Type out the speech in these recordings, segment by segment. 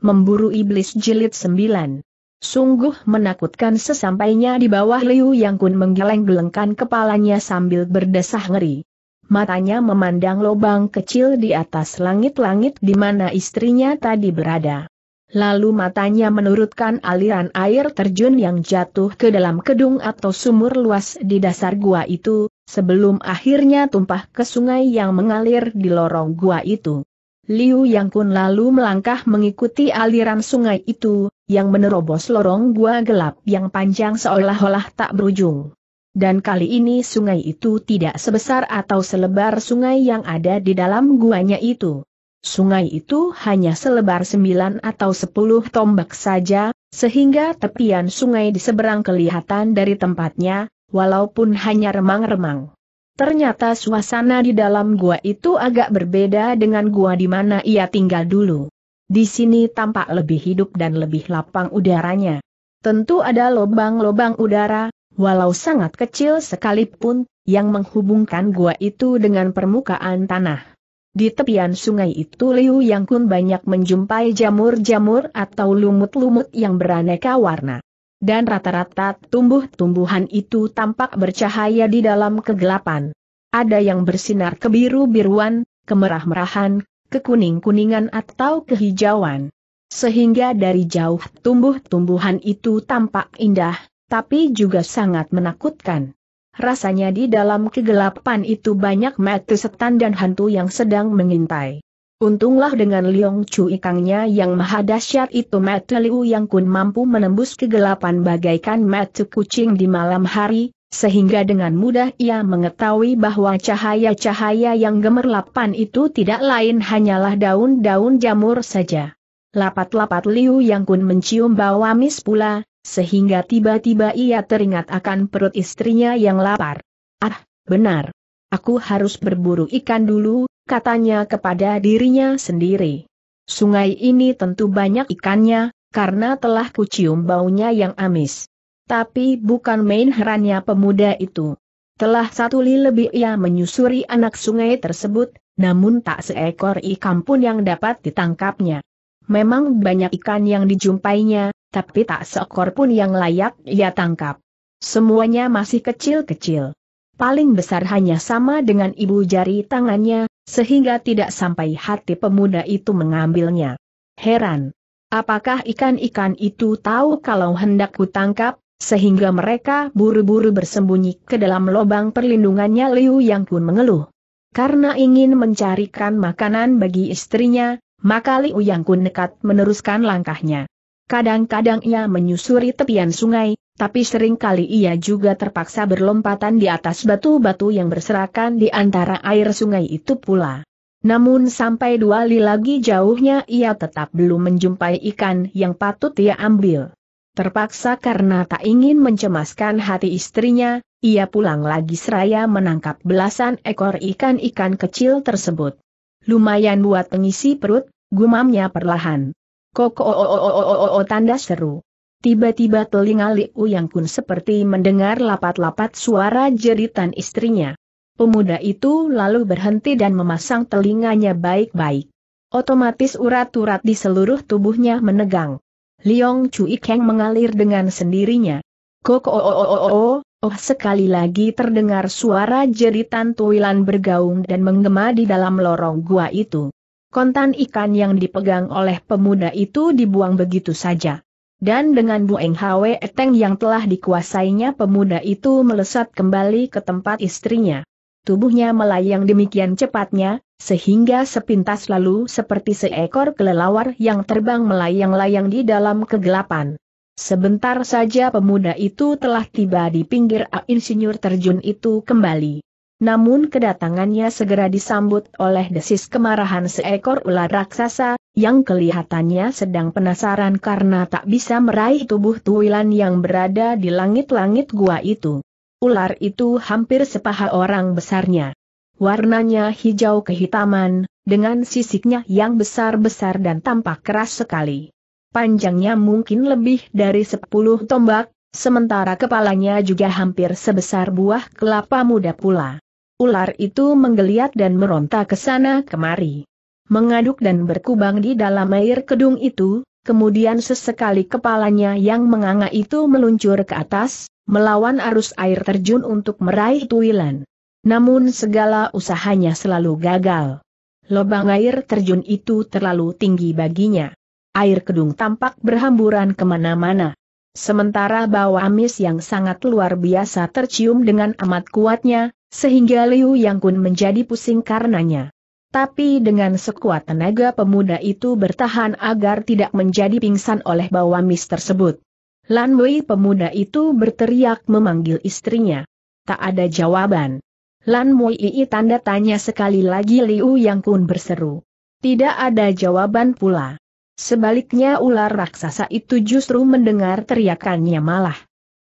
Memburu Iblis Jilid 9 Sungguh menakutkan sesampainya di bawah Liu Yang Kun menggeleng-gelengkan kepalanya sambil berdesah ngeri. Matanya memandang lubang kecil di atas langit-langit di mana istrinya tadi berada. Lalu matanya menurutkan aliran air terjun yang jatuh ke dalam kedung atau sumur luas di dasar gua itu, sebelum akhirnya tumpah ke sungai yang mengalir di lorong gua itu. Liu Yang Kun lalu melangkah mengikuti aliran sungai itu, yang menerobos lorong gua gelap yang panjang seolah-olah tak berujung. Dan kali ini sungai itu tidak sebesar atau selebar sungai yang ada di dalam guanya itu. Sungai itu hanya selebar sembilan atau sepuluh tombak saja, sehingga tepian sungai di seberang kelihatan dari tempatnya, walaupun hanya remang-remang ternyata suasana di dalam gua itu agak berbeda dengan gua di mana ia tinggal dulu. Di sini tampak lebih hidup dan lebih lapang udaranya. Tentu ada lubang-lubang udara, walau sangat kecil sekalipun, yang menghubungkan gua itu dengan permukaan tanah. Di tepian sungai itu Liu Yang Kun banyak menjumpai jamur-jamur atau lumut-lumut yang beraneka warna dan rata-rata tumbuh-tumbuhan itu tampak bercahaya di dalam kegelapan. Ada yang bersinar kebiru-biruan, kemerah-merahan, kekuning-kuningan atau kehijauan. Sehingga dari jauh tumbuh-tumbuhan itu tampak indah, tapi juga sangat menakutkan. Rasanya di dalam kegelapan itu banyak mata setan dan hantu yang sedang mengintai. Untunglah dengan Liong Chu Ikangnya yang maha dahsyat itu Mata Liu Yang Kun mampu menembus kegelapan bagaikan mata kucing di malam hari, sehingga dengan mudah ia mengetahui bahwa cahaya-cahaya yang gemerlapan itu tidak lain hanyalah daun-daun jamur saja. Lapat-lapat Liu Yang Kun mencium bau amis pula, sehingga tiba-tiba ia teringat akan perut istrinya yang lapar. Ah, benar. Aku harus berburu ikan dulu, katanya kepada dirinya sendiri. Sungai ini tentu banyak ikannya, karena telah kucium baunya yang amis. Tapi bukan main herannya pemuda itu. Telah satu li lebih ia menyusuri anak sungai tersebut, namun tak seekor ikan pun yang dapat ditangkapnya. Memang banyak ikan yang dijumpainya, tapi tak seekor pun yang layak ia tangkap. Semuanya masih kecil-kecil. Paling besar hanya sama dengan ibu jari tangannya, sehingga tidak sampai hati pemuda itu mengambilnya. Heran. Apakah ikan-ikan itu tahu kalau hendak kutangkap, sehingga mereka buru-buru bersembunyi ke dalam lubang perlindungannya Liu Yang Kun mengeluh. Karena ingin mencarikan makanan bagi istrinya, maka Liu Yang Kun nekat meneruskan langkahnya. Kadang-kadang ia menyusuri tepian sungai, tapi seringkali ia juga terpaksa berlompatan di atas batu-batu yang berserakan di antara air sungai itu pula. Namun sampai dua li lagi jauhnya ia tetap belum menjumpai ikan yang patut ia ambil. Terpaksa karena tak ingin mencemaskan hati istrinya, ia pulang lagi seraya menangkap belasan ekor ikan-ikan kecil tersebut. Lumayan buat pengisi perut, gumamnya perlahan. Kok Koko tanda seru. Tiba-tiba telinga Liu Yang Kun seperti mendengar lapat-lapat suara jeritan istrinya. Pemuda itu lalu berhenti dan memasang telinganya baik-baik. Otomatis urat-urat di seluruh tubuhnya menegang. Liong Cui Keng mengalir dengan sendirinya. Kok oh oh oh oh oh, oh sekali lagi terdengar suara jeritan tuilan bergaung dan menggema di dalam lorong gua itu. Kontan ikan yang dipegang oleh pemuda itu dibuang begitu saja. Dan dengan Bueng Hwe Eteng yang telah dikuasainya pemuda itu melesat kembali ke tempat istrinya. Tubuhnya melayang demikian cepatnya, sehingga sepintas lalu seperti seekor kelelawar yang terbang melayang-layang di dalam kegelapan. Sebentar saja pemuda itu telah tiba di pinggir insinyur terjun itu kembali. Namun kedatangannya segera disambut oleh desis kemarahan seekor ular raksasa, yang kelihatannya sedang penasaran karena tak bisa meraih tubuh Tuilan yang berada di langit-langit gua itu. Ular itu hampir sepaha orang besarnya. Warnanya hijau kehitaman, dengan sisiknya yang besar-besar dan tampak keras sekali. Panjangnya mungkin lebih dari 10 tombak, sementara kepalanya juga hampir sebesar buah kelapa muda pula ular itu menggeliat dan meronta ke sana kemari. Mengaduk dan berkubang di dalam air kedung itu, kemudian sesekali kepalanya yang menganga itu meluncur ke atas, melawan arus air terjun untuk meraih tuilan. Namun segala usahanya selalu gagal. Lobang air terjun itu terlalu tinggi baginya. Air kedung tampak berhamburan kemana-mana. Sementara bau amis yang sangat luar biasa tercium dengan amat kuatnya, sehingga Liu Yang Kun menjadi pusing karenanya. Tapi dengan sekuat tenaga pemuda itu bertahan agar tidak menjadi pingsan oleh mist tersebut. Lan Wei pemuda itu berteriak memanggil istrinya. Tak ada jawaban. Lan Ii tanda tanya sekali lagi Liu Yang Kun berseru. Tidak ada jawaban pula. Sebaliknya ular raksasa itu justru mendengar teriakannya malah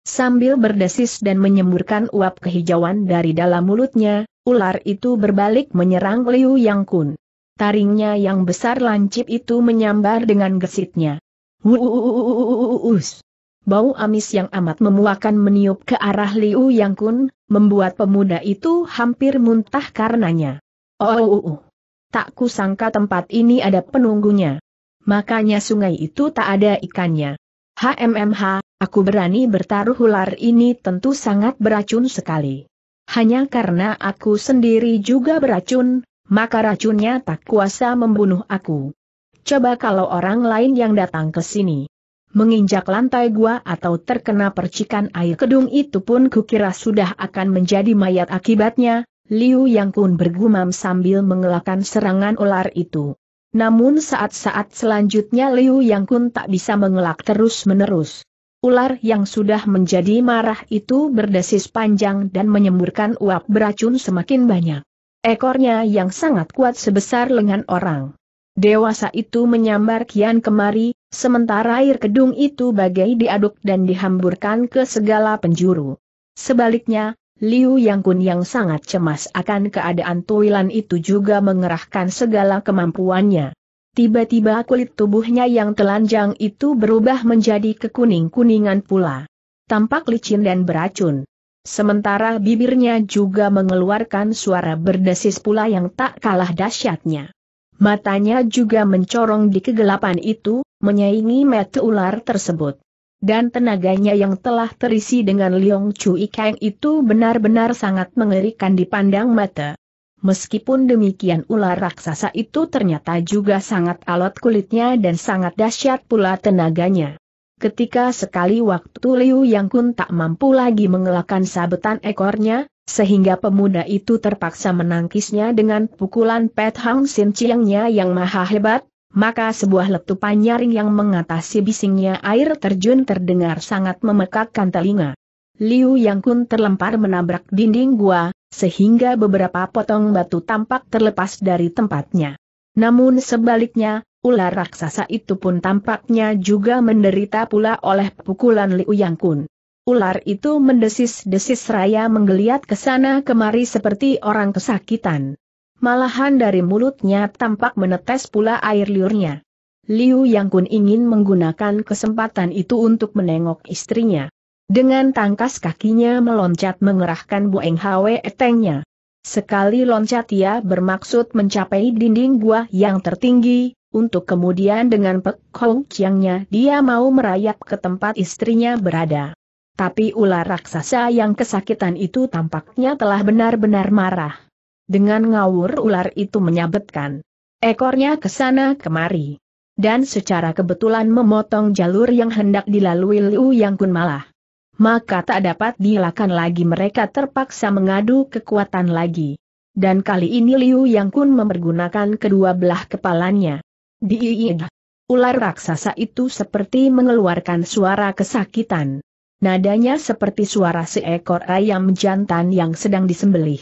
Sambil berdesis dan menyemburkan uap kehijauan dari dalam mulutnya, ular itu berbalik menyerang Liu Yang Kun. Taringnya yang besar lancip itu menyambar dengan gesitnya. Wuuuus. Bau amis yang amat memuakan meniup ke arah Liu Yang Kun, membuat pemuda itu hampir muntah karenanya. Oh, tak kusangka tempat ini ada penunggunya. Makanya sungai itu tak ada ikannya. HMMH, aku berani bertaruh ular ini tentu sangat beracun sekali. Hanya karena aku sendiri juga beracun, maka racunnya tak kuasa membunuh aku. Coba kalau orang lain yang datang ke sini menginjak lantai gua atau terkena percikan air kedung itu pun kukira sudah akan menjadi mayat akibatnya, Liu Yang Kun bergumam sambil mengelakkan serangan ular itu. Namun saat-saat selanjutnya Liu Yang Kun tak bisa mengelak terus-menerus. Ular yang sudah menjadi marah itu berdesis panjang dan menyemburkan uap beracun semakin banyak. Ekornya yang sangat kuat sebesar lengan orang. Dewasa itu menyambar kian kemari, sementara air kedung itu bagai diaduk dan dihamburkan ke segala penjuru. Sebaliknya, Liu Yang Kun yang sangat cemas akan keadaan Tuilan itu juga mengerahkan segala kemampuannya. Tiba-tiba kulit tubuhnya yang telanjang itu berubah menjadi kekuning-kuningan pula. Tampak licin dan beracun. Sementara bibirnya juga mengeluarkan suara berdesis pula yang tak kalah dahsyatnya. Matanya juga mencorong di kegelapan itu, menyaingi mata ular tersebut dan tenaganya yang telah terisi dengan Liong Chu Ikeng itu benar-benar sangat mengerikan dipandang mata. Meskipun demikian ular raksasa itu ternyata juga sangat alot kulitnya dan sangat dahsyat pula tenaganya. Ketika sekali waktu Liu Yang Kun tak mampu lagi mengelakkan sabetan ekornya, sehingga pemuda itu terpaksa menangkisnya dengan pukulan Pet Hang Sin Chiangnya yang maha hebat, maka sebuah letupan nyaring yang mengatasi bisingnya air terjun terdengar sangat memekakkan telinga. Liu Yang Kun terlempar menabrak dinding gua, sehingga beberapa potong batu tampak terlepas dari tempatnya. Namun sebaliknya, ular raksasa itu pun tampaknya juga menderita pula oleh pukulan Liu Yang Kun. Ular itu mendesis-desis raya menggeliat ke sana kemari seperti orang kesakitan. Malahan dari mulutnya tampak menetes pula air liurnya. Liu Yang Kun ingin menggunakan kesempatan itu untuk menengok istrinya. Dengan tangkas kakinya meloncat mengerahkan Bu Eng Hwe etengnya. Sekali loncat ia bermaksud mencapai dinding gua yang tertinggi, untuk kemudian dengan pek ciangnya dia mau merayap ke tempat istrinya berada. Tapi ular raksasa yang kesakitan itu tampaknya telah benar-benar marah. Dengan ngawur ular itu menyabetkan ekornya ke sana kemari. Dan secara kebetulan memotong jalur yang hendak dilalui Liu Yang Kun malah. Maka tak dapat dilakukan lagi mereka terpaksa mengadu kekuatan lagi. Dan kali ini Liu Yang Kun mempergunakan kedua belah kepalanya. Diiid. Ular raksasa itu seperti mengeluarkan suara kesakitan. Nadanya seperti suara seekor ayam jantan yang sedang disembelih.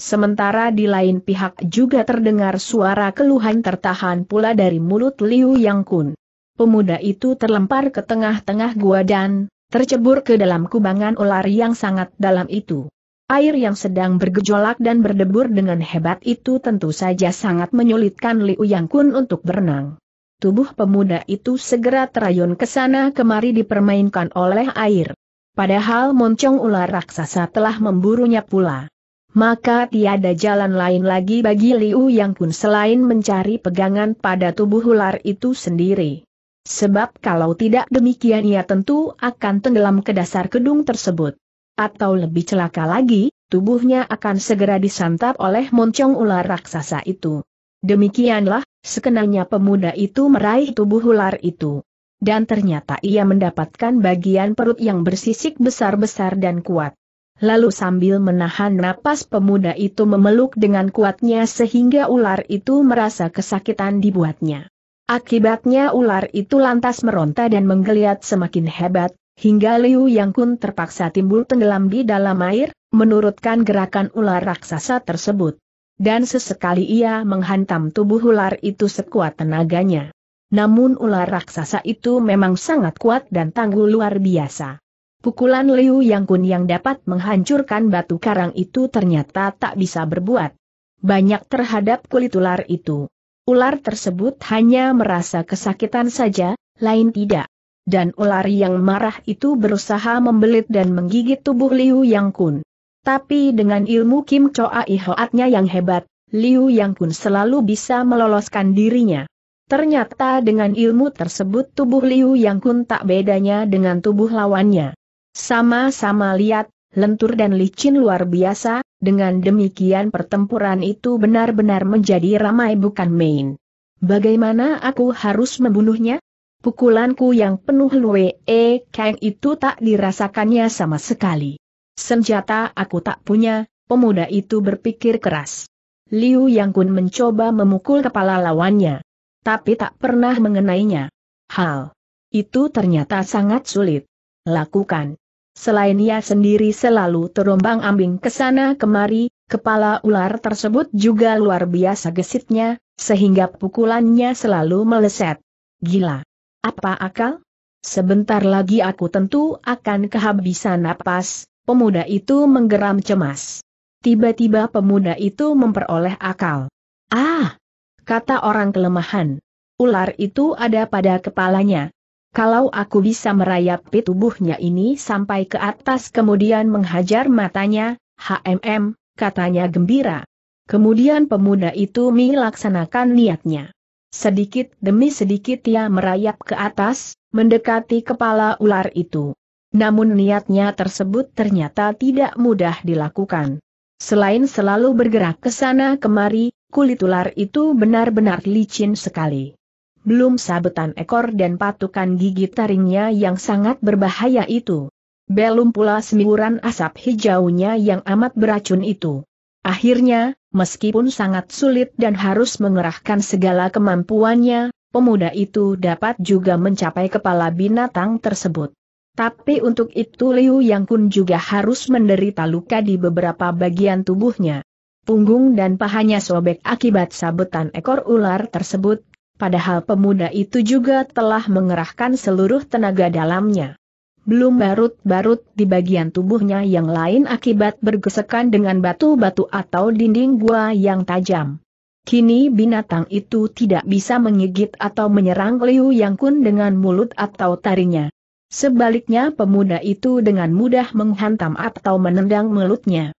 Sementara di lain pihak juga terdengar suara keluhan tertahan pula dari mulut Liu Yang Kun. Pemuda itu terlempar ke tengah-tengah gua dan tercebur ke dalam kubangan ular yang sangat dalam itu. Air yang sedang bergejolak dan berdebur dengan hebat itu tentu saja sangat menyulitkan Liu Yang Kun untuk berenang. Tubuh pemuda itu segera terayun ke sana kemari dipermainkan oleh air. Padahal moncong ular raksasa telah memburunya pula maka tiada jalan lain lagi bagi Liu Yang pun selain mencari pegangan pada tubuh ular itu sendiri. Sebab kalau tidak demikian ia tentu akan tenggelam ke dasar gedung tersebut. Atau lebih celaka lagi, tubuhnya akan segera disantap oleh moncong ular raksasa itu. Demikianlah, sekenanya pemuda itu meraih tubuh ular itu. Dan ternyata ia mendapatkan bagian perut yang bersisik besar-besar dan kuat lalu sambil menahan napas pemuda itu memeluk dengan kuatnya sehingga ular itu merasa kesakitan dibuatnya. Akibatnya ular itu lantas meronta dan menggeliat semakin hebat, hingga Liu Yang Kun terpaksa timbul tenggelam di dalam air, menurutkan gerakan ular raksasa tersebut. Dan sesekali ia menghantam tubuh ular itu sekuat tenaganya. Namun ular raksasa itu memang sangat kuat dan tangguh luar biasa. Pukulan Liu Yang Kun yang dapat menghancurkan batu karang itu ternyata tak bisa berbuat banyak terhadap kulit ular itu. Ular tersebut hanya merasa kesakitan saja, lain tidak. Dan ular yang marah itu berusaha membelit dan menggigit tubuh Liu Yang Kun. Tapi dengan ilmu Kim Choa Ihoatnya yang hebat, Liu Yang Kun selalu bisa meloloskan dirinya. Ternyata dengan ilmu tersebut tubuh Liu Yang Kun tak bedanya dengan tubuh lawannya. Sama-sama lihat, lentur dan licin luar biasa, dengan demikian pertempuran itu benar-benar menjadi ramai bukan main. Bagaimana aku harus membunuhnya? Pukulanku yang penuh Lue E Kang itu tak dirasakannya sama sekali. Senjata aku tak punya, pemuda itu berpikir keras. Liu Yang Kun mencoba memukul kepala lawannya. Tapi tak pernah mengenainya. Hal itu ternyata sangat sulit. Lakukan. Selain ia sendiri selalu terombang ambing ke sana kemari, kepala ular tersebut juga luar biasa gesitnya, sehingga pukulannya selalu meleset. Gila! Apa akal? Sebentar lagi aku tentu akan kehabisan napas, pemuda itu menggeram cemas. Tiba-tiba pemuda itu memperoleh akal. Ah! Kata orang kelemahan. Ular itu ada pada kepalanya, kalau aku bisa merayapi tubuhnya ini sampai ke atas kemudian menghajar matanya, HMM, katanya gembira. Kemudian pemuda itu melaksanakan niatnya. Sedikit demi sedikit ia merayap ke atas, mendekati kepala ular itu. Namun niatnya tersebut ternyata tidak mudah dilakukan. Selain selalu bergerak ke sana kemari, kulit ular itu benar-benar licin sekali belum sabetan ekor dan patukan gigi taringnya yang sangat berbahaya itu. Belum pula semiuran asap hijaunya yang amat beracun itu. Akhirnya, meskipun sangat sulit dan harus mengerahkan segala kemampuannya, pemuda itu dapat juga mencapai kepala binatang tersebut. Tapi untuk itu Liu Yang Kun juga harus menderita luka di beberapa bagian tubuhnya. Punggung dan pahanya sobek akibat sabetan ekor ular tersebut, padahal pemuda itu juga telah mengerahkan seluruh tenaga dalamnya. Belum barut-barut di bagian tubuhnya yang lain akibat bergesekan dengan batu-batu atau dinding gua yang tajam. Kini binatang itu tidak bisa menggigit atau menyerang Liu Yang Kun dengan mulut atau tarinya. Sebaliknya pemuda itu dengan mudah menghantam atau menendang mulutnya.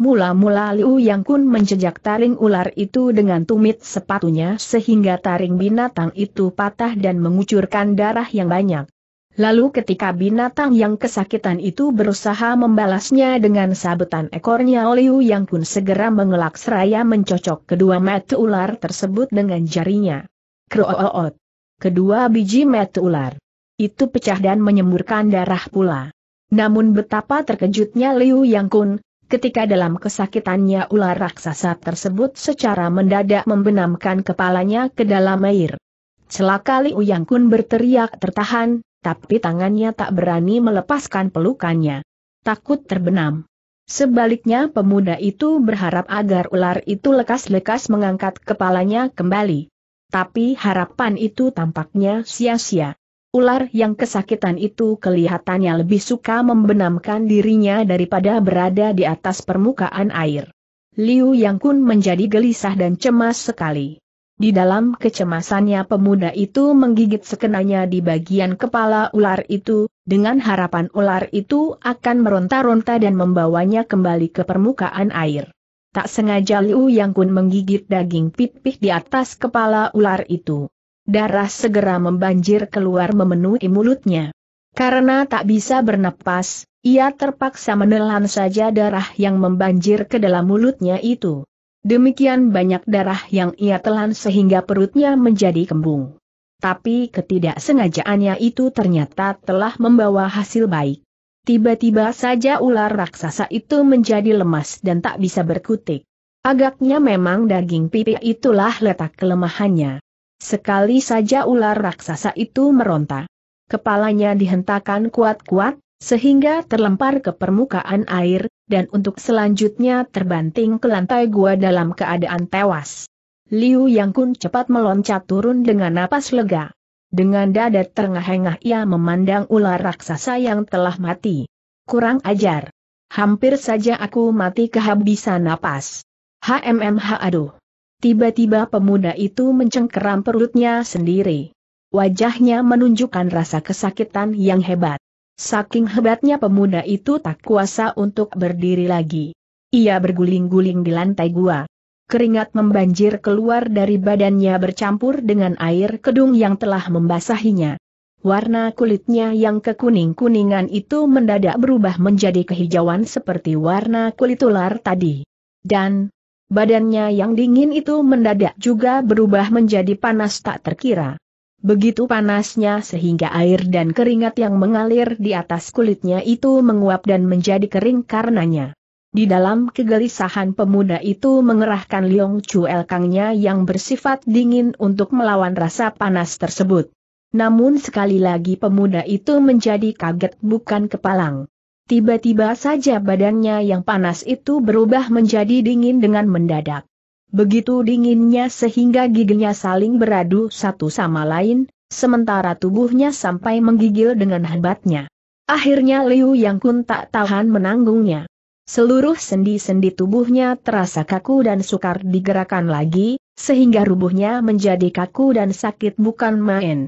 Mula-mula Liu Yang Kun menjejak taring ular itu dengan tumit sepatunya sehingga taring binatang itu patah dan mengucurkan darah yang banyak. Lalu ketika binatang yang kesakitan itu berusaha membalasnya dengan sabetan ekornya Liu Yang Kun segera mengelak seraya mencocok kedua mata ular tersebut dengan jarinya. Kroot. Kedua biji mata ular. Itu pecah dan menyemburkan darah pula. Namun betapa terkejutnya Liu Yang Kun, ketika dalam kesakitannya ular raksasa tersebut secara mendadak membenamkan kepalanya ke dalam air. Celaka Liu Yang Kun berteriak tertahan, tapi tangannya tak berani melepaskan pelukannya. Takut terbenam. Sebaliknya pemuda itu berharap agar ular itu lekas-lekas mengangkat kepalanya kembali. Tapi harapan itu tampaknya sia-sia. Ular yang kesakitan itu kelihatannya lebih suka membenamkan dirinya daripada berada di atas permukaan air. Liu Yang Kun menjadi gelisah dan cemas sekali. Di dalam kecemasannya pemuda itu menggigit sekenanya di bagian kepala ular itu, dengan harapan ular itu akan meronta-ronta dan membawanya kembali ke permukaan air. Tak sengaja Liu Yang Kun menggigit daging pipih di atas kepala ular itu. Darah segera membanjir keluar memenuhi mulutnya. Karena tak bisa bernapas, ia terpaksa menelan saja darah yang membanjir ke dalam mulutnya itu. Demikian banyak darah yang ia telan sehingga perutnya menjadi kembung. Tapi ketidaksengajaannya itu ternyata telah membawa hasil baik. Tiba-tiba saja ular raksasa itu menjadi lemas dan tak bisa berkutik. Agaknya memang daging pipi itulah letak kelemahannya. Sekali saja ular raksasa itu meronta. Kepalanya dihentakkan kuat-kuat, sehingga terlempar ke permukaan air, dan untuk selanjutnya terbanting ke lantai gua dalam keadaan tewas. Liu Yang Kun cepat meloncat turun dengan napas lega. Dengan dada terengah-engah ia memandang ular raksasa yang telah mati. Kurang ajar. Hampir saja aku mati kehabisan napas. HMMH aduh. Tiba-tiba pemuda itu mencengkeram perutnya sendiri. Wajahnya menunjukkan rasa kesakitan yang hebat. Saking hebatnya pemuda itu tak kuasa untuk berdiri lagi. Ia berguling-guling di lantai gua. Keringat membanjir keluar dari badannya bercampur dengan air kedung yang telah membasahinya. Warna kulitnya yang kekuning-kuningan itu mendadak berubah menjadi kehijauan seperti warna kulit ular tadi. Dan, Badannya yang dingin itu mendadak juga berubah menjadi panas tak terkira. Begitu panasnya sehingga air dan keringat yang mengalir di atas kulitnya itu menguap dan menjadi kering karenanya. Di dalam kegelisahan pemuda itu mengerahkan Liong Chu Elkangnya yang bersifat dingin untuk melawan rasa panas tersebut. Namun sekali lagi pemuda itu menjadi kaget bukan kepalang. Tiba-tiba saja badannya yang panas itu berubah menjadi dingin dengan mendadak. Begitu dinginnya sehingga giginya saling beradu satu sama lain, sementara tubuhnya sampai menggigil dengan hebatnya. Akhirnya Liu Yang Kun tak tahan menanggungnya. Seluruh sendi-sendi tubuhnya terasa kaku dan sukar digerakkan lagi, sehingga rubuhnya menjadi kaku dan sakit bukan main.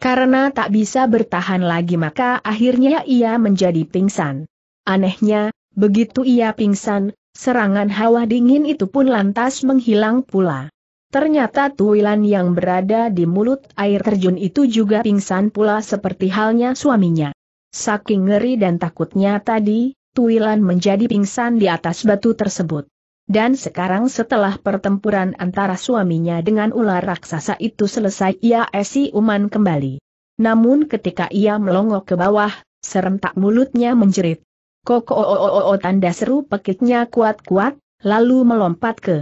Karena tak bisa bertahan lagi maka akhirnya ia menjadi pingsan. Anehnya, begitu ia pingsan, serangan hawa dingin itu pun lantas menghilang pula. Ternyata Tuilan yang berada di mulut air terjun itu juga pingsan pula seperti halnya suaminya. Saking ngeri dan takutnya tadi, Tuilan menjadi pingsan di atas batu tersebut. Dan sekarang setelah pertempuran antara suaminya dengan ular raksasa itu selesai ia esi uman kembali. Namun ketika ia melongok ke bawah, serentak mulutnya menjerit. Koko -o -o -o tanda seru pekiknya kuat-kuat, lalu melompat ke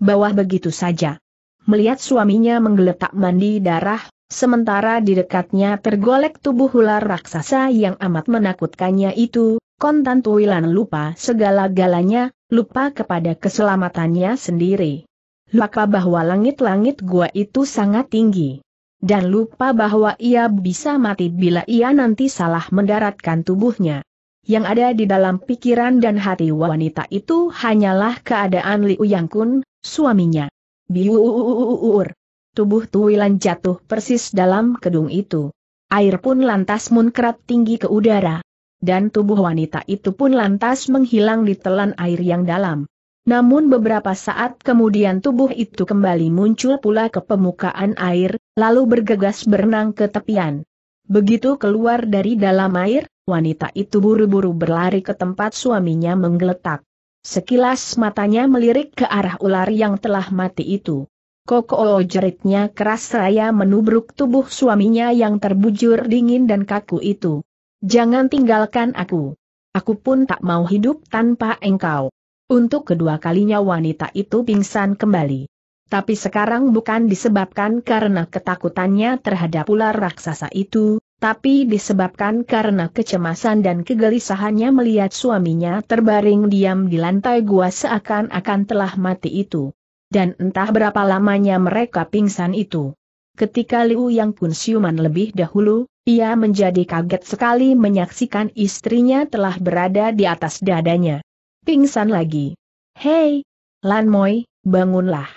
bawah begitu saja. Melihat suaminya menggeletak mandi darah, sementara di dekatnya tergolek tubuh ular raksasa yang amat menakutkannya itu, Kontan Tuilan lupa segala-galanya, lupa kepada keselamatannya sendiri. Lupa bahwa langit-langit gua itu sangat tinggi. Dan lupa bahwa ia bisa mati bila ia nanti salah mendaratkan tubuhnya. Yang ada di dalam pikiran dan hati wanita itu hanyalah keadaan Liu Yang Kun, suaminya. Biuuuuur. Tubuh Tuilan jatuh persis dalam kedung itu. Air pun lantas munkrat tinggi ke udara dan tubuh wanita itu pun lantas menghilang di telan air yang dalam. Namun beberapa saat kemudian tubuh itu kembali muncul pula ke permukaan air, lalu bergegas berenang ke tepian. Begitu keluar dari dalam air, wanita itu buru-buru berlari ke tempat suaminya menggeletak. Sekilas matanya melirik ke arah ular yang telah mati itu. Koko jeritnya keras raya menubruk tubuh suaminya yang terbujur dingin dan kaku itu. Jangan tinggalkan aku. Aku pun tak mau hidup tanpa engkau. Untuk kedua kalinya wanita itu pingsan kembali. Tapi sekarang bukan disebabkan karena ketakutannya terhadap ular raksasa itu, tapi disebabkan karena kecemasan dan kegelisahannya melihat suaminya terbaring diam di lantai gua seakan-akan telah mati itu. Dan entah berapa lamanya mereka pingsan itu. Ketika Liu Yang pun siuman lebih dahulu, ia menjadi kaget sekali menyaksikan istrinya telah berada di atas dadanya. Pingsan lagi. Hei! Lan Moi, bangunlah.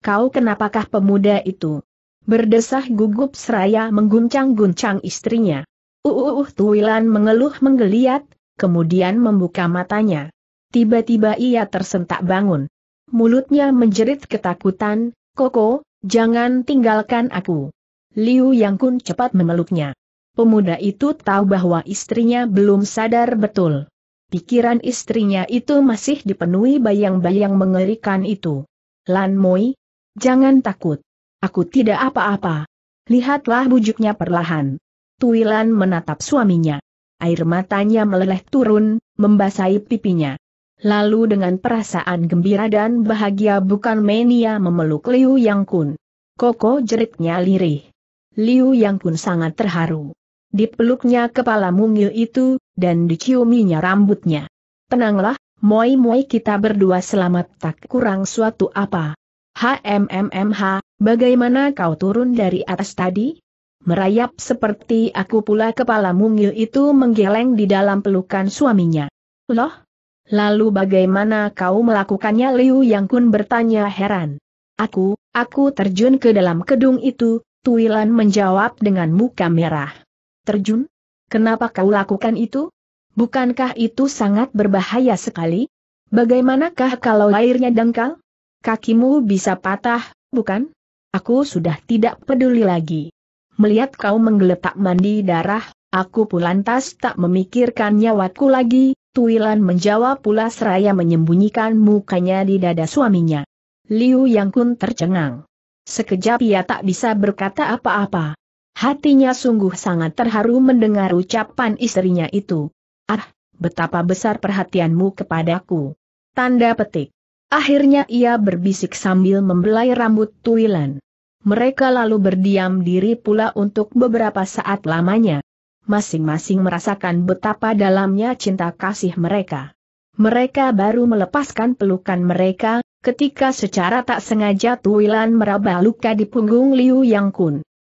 Kau kenapakah pemuda itu? Berdesah gugup seraya mengguncang-guncang istrinya. Uuuh Tuilan mengeluh menggeliat, kemudian membuka matanya. Tiba-tiba ia tersentak bangun. Mulutnya menjerit ketakutan, Koko, Jangan tinggalkan aku. Liu Yang Kun cepat memeluknya. Pemuda itu tahu bahwa istrinya belum sadar betul. Pikiran istrinya itu masih dipenuhi bayang-bayang mengerikan itu. Lan Moi, jangan takut. Aku tidak apa-apa. Lihatlah bujuknya perlahan. Tuilan menatap suaminya. Air matanya meleleh turun, membasahi pipinya lalu dengan perasaan gembira dan bahagia bukan mania memeluk Liu Yang Kun. Koko jeritnya lirih. Liu Yang Kun sangat terharu. Dipeluknya kepala mungil itu, dan diciuminya rambutnya. Tenanglah, moi-moi kita berdua selamat tak kurang suatu apa. HMMMH, bagaimana kau turun dari atas tadi? Merayap seperti aku pula kepala mungil itu menggeleng di dalam pelukan suaminya. Loh, Lalu bagaimana kau melakukannya Liu Yang Kun bertanya heran. Aku, aku terjun ke dalam gedung itu, Tuilan menjawab dengan muka merah. Terjun? Kenapa kau lakukan itu? Bukankah itu sangat berbahaya sekali? Bagaimanakah kalau airnya dangkal? Kakimu bisa patah, bukan? Aku sudah tidak peduli lagi. Melihat kau menggeletak mandi darah, aku pun lantas tak memikirkan nyawaku lagi, Tuilan menjawab pula seraya menyembunyikan mukanya di dada suaminya. Liu Yang Kun tercengang. Sekejap ia tak bisa berkata apa-apa. Hatinya sungguh sangat terharu mendengar ucapan istrinya itu. Ah, betapa besar perhatianmu kepadaku. Tanda petik. Akhirnya ia berbisik sambil membelai rambut Tuilan. Mereka lalu berdiam diri pula untuk beberapa saat lamanya masing-masing merasakan betapa dalamnya cinta kasih mereka. Mereka baru melepaskan pelukan mereka, ketika secara tak sengaja Tuilan meraba luka di punggung Liu Yang Kun.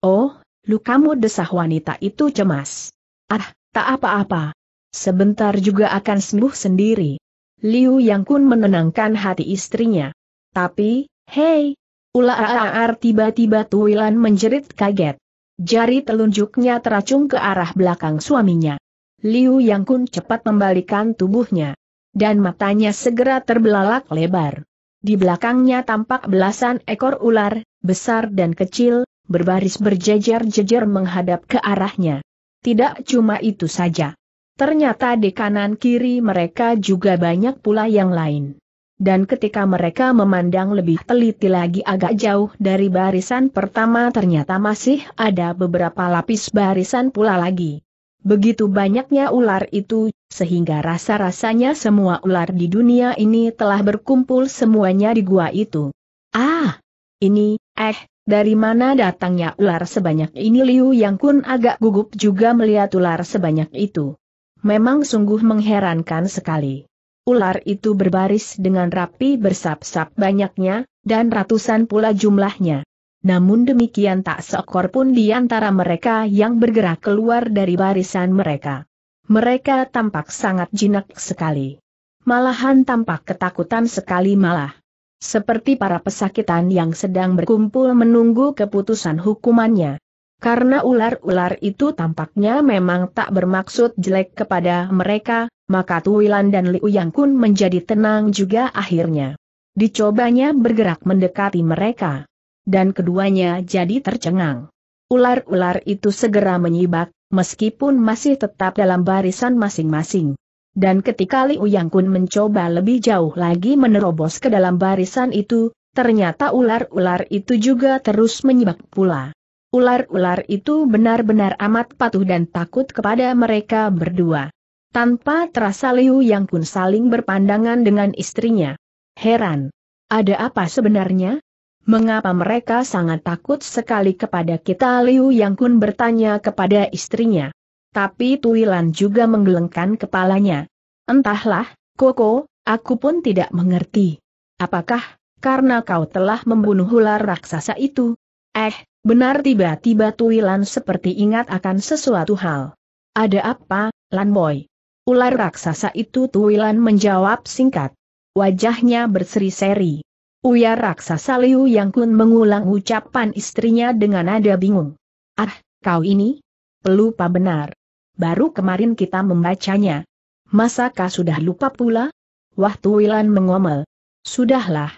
Oh, lukamu desah wanita itu cemas. Ah, tak apa-apa. Sebentar juga akan sembuh sendiri. Liu Yang Kun menenangkan hati istrinya. Tapi, hei, ular tiba-tiba Tuilan menjerit kaget. Jari telunjuknya teracung ke arah belakang suaminya. Liu Yang Kun cepat membalikan tubuhnya. Dan matanya segera terbelalak lebar. Di belakangnya tampak belasan ekor ular, besar dan kecil, berbaris berjejer-jejer menghadap ke arahnya. Tidak cuma itu saja. Ternyata di kanan kiri mereka juga banyak pula yang lain dan ketika mereka memandang lebih teliti lagi agak jauh dari barisan pertama ternyata masih ada beberapa lapis barisan pula lagi. Begitu banyaknya ular itu, sehingga rasa-rasanya semua ular di dunia ini telah berkumpul semuanya di gua itu. Ah! Ini, eh, dari mana datangnya ular sebanyak ini Liu Yang Kun agak gugup juga melihat ular sebanyak itu. Memang sungguh mengherankan sekali ular itu berbaris dengan rapi bersap-sap banyaknya, dan ratusan pula jumlahnya. Namun demikian tak seekor pun di antara mereka yang bergerak keluar dari barisan mereka. Mereka tampak sangat jinak sekali. Malahan tampak ketakutan sekali malah. Seperti para pesakitan yang sedang berkumpul menunggu keputusan hukumannya. Karena ular-ular itu tampaknya memang tak bermaksud jelek kepada mereka, maka Tuilan dan Liu Yang Kun menjadi tenang juga akhirnya. Dicobanya bergerak mendekati mereka. Dan keduanya jadi tercengang. Ular-ular itu segera menyibak, meskipun masih tetap dalam barisan masing-masing. Dan ketika Liu Yang Kun mencoba lebih jauh lagi menerobos ke dalam barisan itu, ternyata ular-ular itu juga terus menyibak pula. Ular-ular itu benar-benar amat patuh dan takut kepada mereka berdua. Tanpa terasa Liu Yang Kun saling berpandangan dengan istrinya. Heran. Ada apa sebenarnya? Mengapa mereka sangat takut sekali kepada kita? Liu Yang Kun bertanya kepada istrinya. Tapi Tuilan juga menggelengkan kepalanya. Entahlah, Koko, aku pun tidak mengerti. Apakah, karena kau telah membunuh ular raksasa itu? Eh, benar tiba-tiba Tuilan seperti ingat akan sesuatu hal. Ada apa, Lan Boy? Ular raksasa itu Tuwilan menjawab singkat. Wajahnya berseri-seri. Uya raksasa Liu Yang Kun mengulang ucapan istrinya dengan nada bingung. Ah, kau ini? Pelupa benar. Baru kemarin kita membacanya. Masakah sudah lupa pula? Wah Tuwilan mengomel. Sudahlah.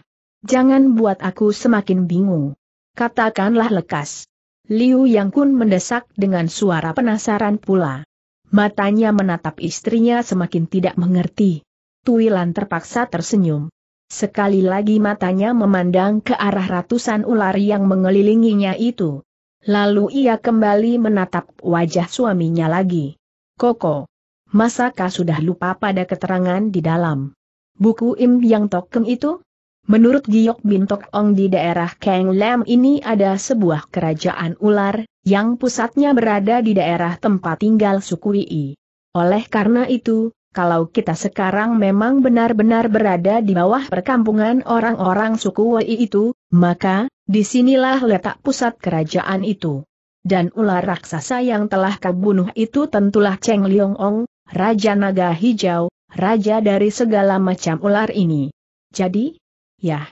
Jangan buat aku semakin bingung. Katakanlah lekas. Liu Yang Kun mendesak dengan suara penasaran pula. Matanya menatap istrinya semakin tidak mengerti. Tuilan terpaksa tersenyum. Sekali lagi matanya memandang ke arah ratusan ular yang mengelilinginya itu. Lalu ia kembali menatap wajah suaminya lagi. Koko. Masakah sudah lupa pada keterangan di dalam buku Im Yang Tokem itu? Menurut Giok Bintok Ong di daerah Kang Lam ini ada sebuah kerajaan ular, yang pusatnya berada di daerah tempat tinggal suku Wii. Oleh karena itu, kalau kita sekarang memang benar-benar berada di bawah perkampungan orang-orang suku Wii itu, maka, disinilah letak pusat kerajaan itu. Dan ular raksasa yang telah kebunuh itu tentulah Cheng Liong Ong, Raja Naga Hijau, Raja dari segala macam ular ini. Jadi, Ya.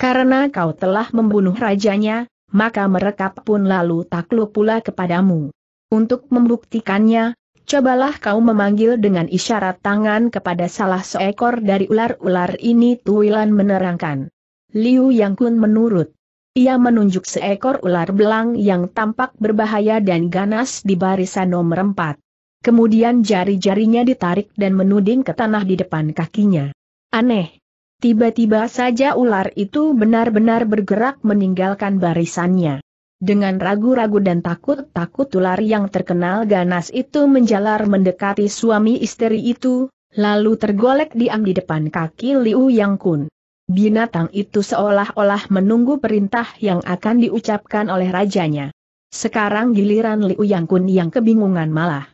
Karena kau telah membunuh rajanya, maka mereka pun lalu takluk pula kepadamu. Untuk membuktikannya, cobalah kau memanggil dengan isyarat tangan kepada salah seekor dari ular-ular ini Tuilan menerangkan. Liu Yang Kun menurut. Ia menunjuk seekor ular belang yang tampak berbahaya dan ganas di barisan nomor empat. Kemudian jari-jarinya ditarik dan menuding ke tanah di depan kakinya. Aneh, Tiba-tiba saja ular itu benar-benar bergerak meninggalkan barisannya. Dengan ragu-ragu dan takut-takut ular yang terkenal ganas itu menjalar mendekati suami istri itu, lalu tergolek diam di depan kaki Liu Yang Kun. Binatang itu seolah-olah menunggu perintah yang akan diucapkan oleh rajanya. Sekarang giliran Liu Yang Kun yang kebingungan malah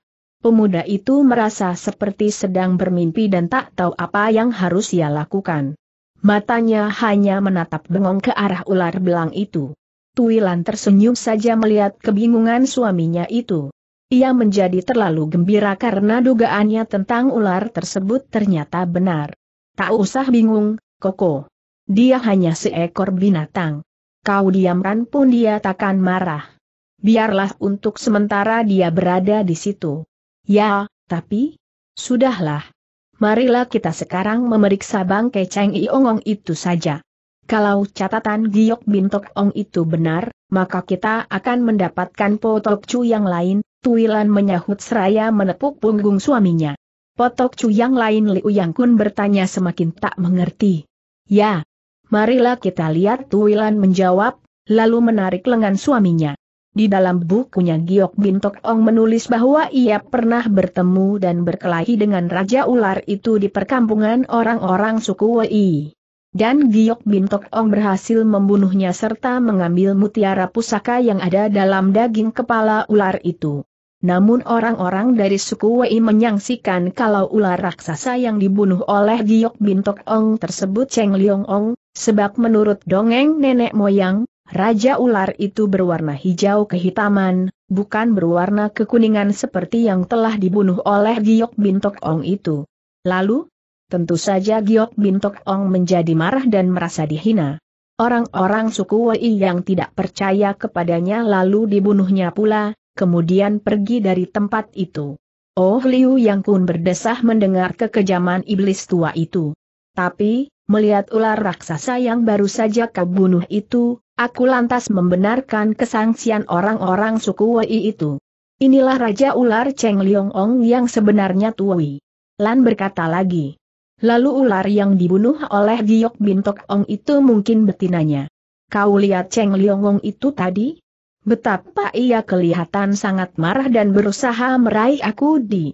Pemuda itu merasa seperti sedang bermimpi dan tak tahu apa yang harus ia lakukan. Matanya hanya menatap bengong ke arah ular belang itu. Tuilan tersenyum saja melihat kebingungan suaminya itu. Ia menjadi terlalu gembira karena dugaannya tentang ular tersebut ternyata benar. Tak usah bingung, Koko. Dia hanya seekor binatang. Kau diamkan pun dia takkan marah. Biarlah untuk sementara dia berada di situ. Ya, tapi... Sudahlah. Marilah kita sekarang memeriksa bangkai Cheng Iongong itu saja. Kalau catatan Giok Bintok Ong itu benar, maka kita akan mendapatkan Potok cu yang lain, Tuilan menyahut seraya menepuk punggung suaminya. Potok cu yang lain Liu Yang Kun bertanya semakin tak mengerti. Ya, marilah kita lihat Tuilan menjawab, lalu menarik lengan suaminya. Di dalam bukunya Giok Bintok Ong menulis bahwa ia pernah bertemu dan berkelahi dengan Raja Ular itu di perkampungan orang-orang suku Wei. Dan Giok Bintok Ong berhasil membunuhnya serta mengambil mutiara pusaka yang ada dalam daging kepala ular itu. Namun orang-orang dari suku Wei menyangsikan kalau ular raksasa yang dibunuh oleh Giok Bintok Ong tersebut Cheng Liong Ong, sebab menurut dongeng nenek moyang, Raja ular itu berwarna hijau kehitaman, bukan berwarna kekuningan seperti yang telah dibunuh oleh Giok Bintok Ong itu. Lalu, tentu saja Giok Bintok Ong menjadi marah dan merasa dihina. Orang-orang suku Wei yang tidak percaya kepadanya lalu dibunuhnya pula, kemudian pergi dari tempat itu. Oh Liu Yang Kun berdesah mendengar kekejaman iblis tua itu. Tapi, Melihat ular raksasa yang baru saja kau bunuh itu, aku lantas membenarkan kesangsian orang-orang suku Wei itu. Inilah Raja Ular Cheng Liong Ong yang sebenarnya Tuwi. Lan berkata lagi. Lalu ular yang dibunuh oleh Giok Bintok Ong itu mungkin betinanya. Kau lihat Cheng Liong Ong itu tadi? Betapa ia kelihatan sangat marah dan berusaha meraih aku di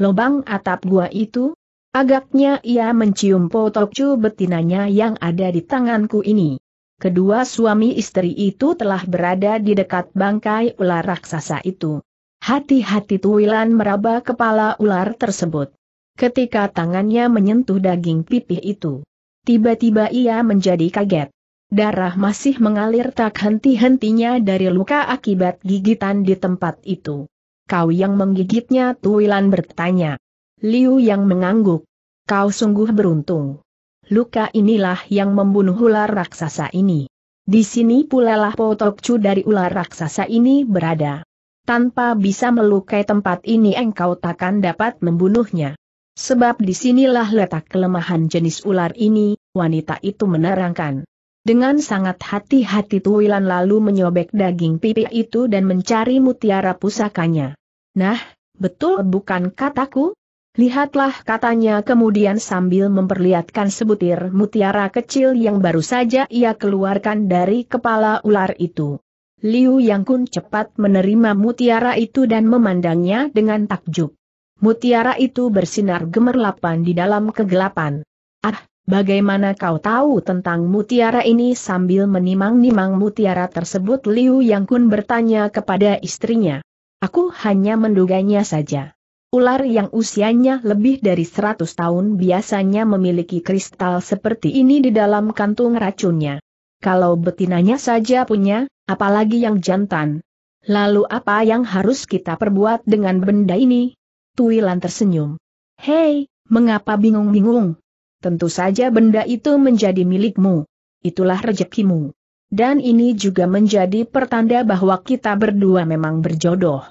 lubang atap gua itu? Agaknya ia mencium potokcu betinanya yang ada di tanganku ini. Kedua suami istri itu telah berada di dekat bangkai ular raksasa itu. Hati-hati Tuwilan meraba kepala ular tersebut. Ketika tangannya menyentuh daging pipih itu, tiba-tiba ia menjadi kaget. Darah masih mengalir tak henti-hentinya dari luka akibat gigitan di tempat itu. Kau yang menggigitnya Tuwilan bertanya. Liu yang mengangguk. Kau sungguh beruntung. Luka inilah yang membunuh ular raksasa ini. Di sini pula lah potokcu dari ular raksasa ini berada. Tanpa bisa melukai tempat ini engkau takkan dapat membunuhnya. Sebab di disinilah letak kelemahan jenis ular ini, wanita itu menerangkan. Dengan sangat hati-hati Tuwilan lalu menyobek daging pipi itu dan mencari mutiara pusakanya. Nah, betul bukan kataku? Lihatlah katanya kemudian sambil memperlihatkan sebutir mutiara kecil yang baru saja ia keluarkan dari kepala ular itu. Liu Yang Kun cepat menerima mutiara itu dan memandangnya dengan takjub. Mutiara itu bersinar gemerlapan di dalam kegelapan. Ah, bagaimana kau tahu tentang mutiara ini sambil menimang-nimang mutiara tersebut Liu Yang Kun bertanya kepada istrinya. Aku hanya menduganya saja. Ular yang usianya lebih dari 100 tahun biasanya memiliki kristal seperti ini di dalam kantung racunnya. Kalau betinanya saja punya, apalagi yang jantan. Lalu apa yang harus kita perbuat dengan benda ini? Tuilan tersenyum. Hei, mengapa bingung-bingung? Tentu saja benda itu menjadi milikmu. Itulah rejekimu. Dan ini juga menjadi pertanda bahwa kita berdua memang berjodoh.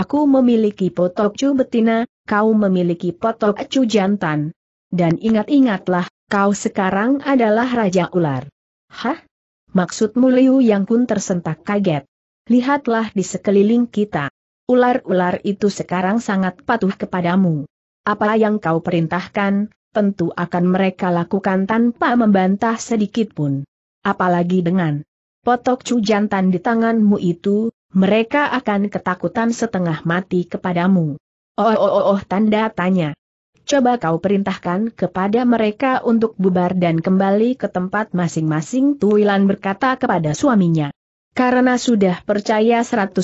Aku memiliki potok cu betina, kau memiliki potok cu jantan. Dan ingat-ingatlah, kau sekarang adalah Raja Ular. Hah? Maksudmu Liu Yang Kun tersentak kaget. Lihatlah di sekeliling kita. Ular-ular itu sekarang sangat patuh kepadamu. Apa yang kau perintahkan, tentu akan mereka lakukan tanpa membantah sedikitpun. Apalagi dengan potok cu jantan di tanganmu itu, mereka akan ketakutan setengah mati kepadamu. Oh oh oh oh tanda tanya. Coba kau perintahkan kepada mereka untuk bubar dan kembali ke tempat masing-masing Tuilan berkata kepada suaminya. Karena sudah percaya 100%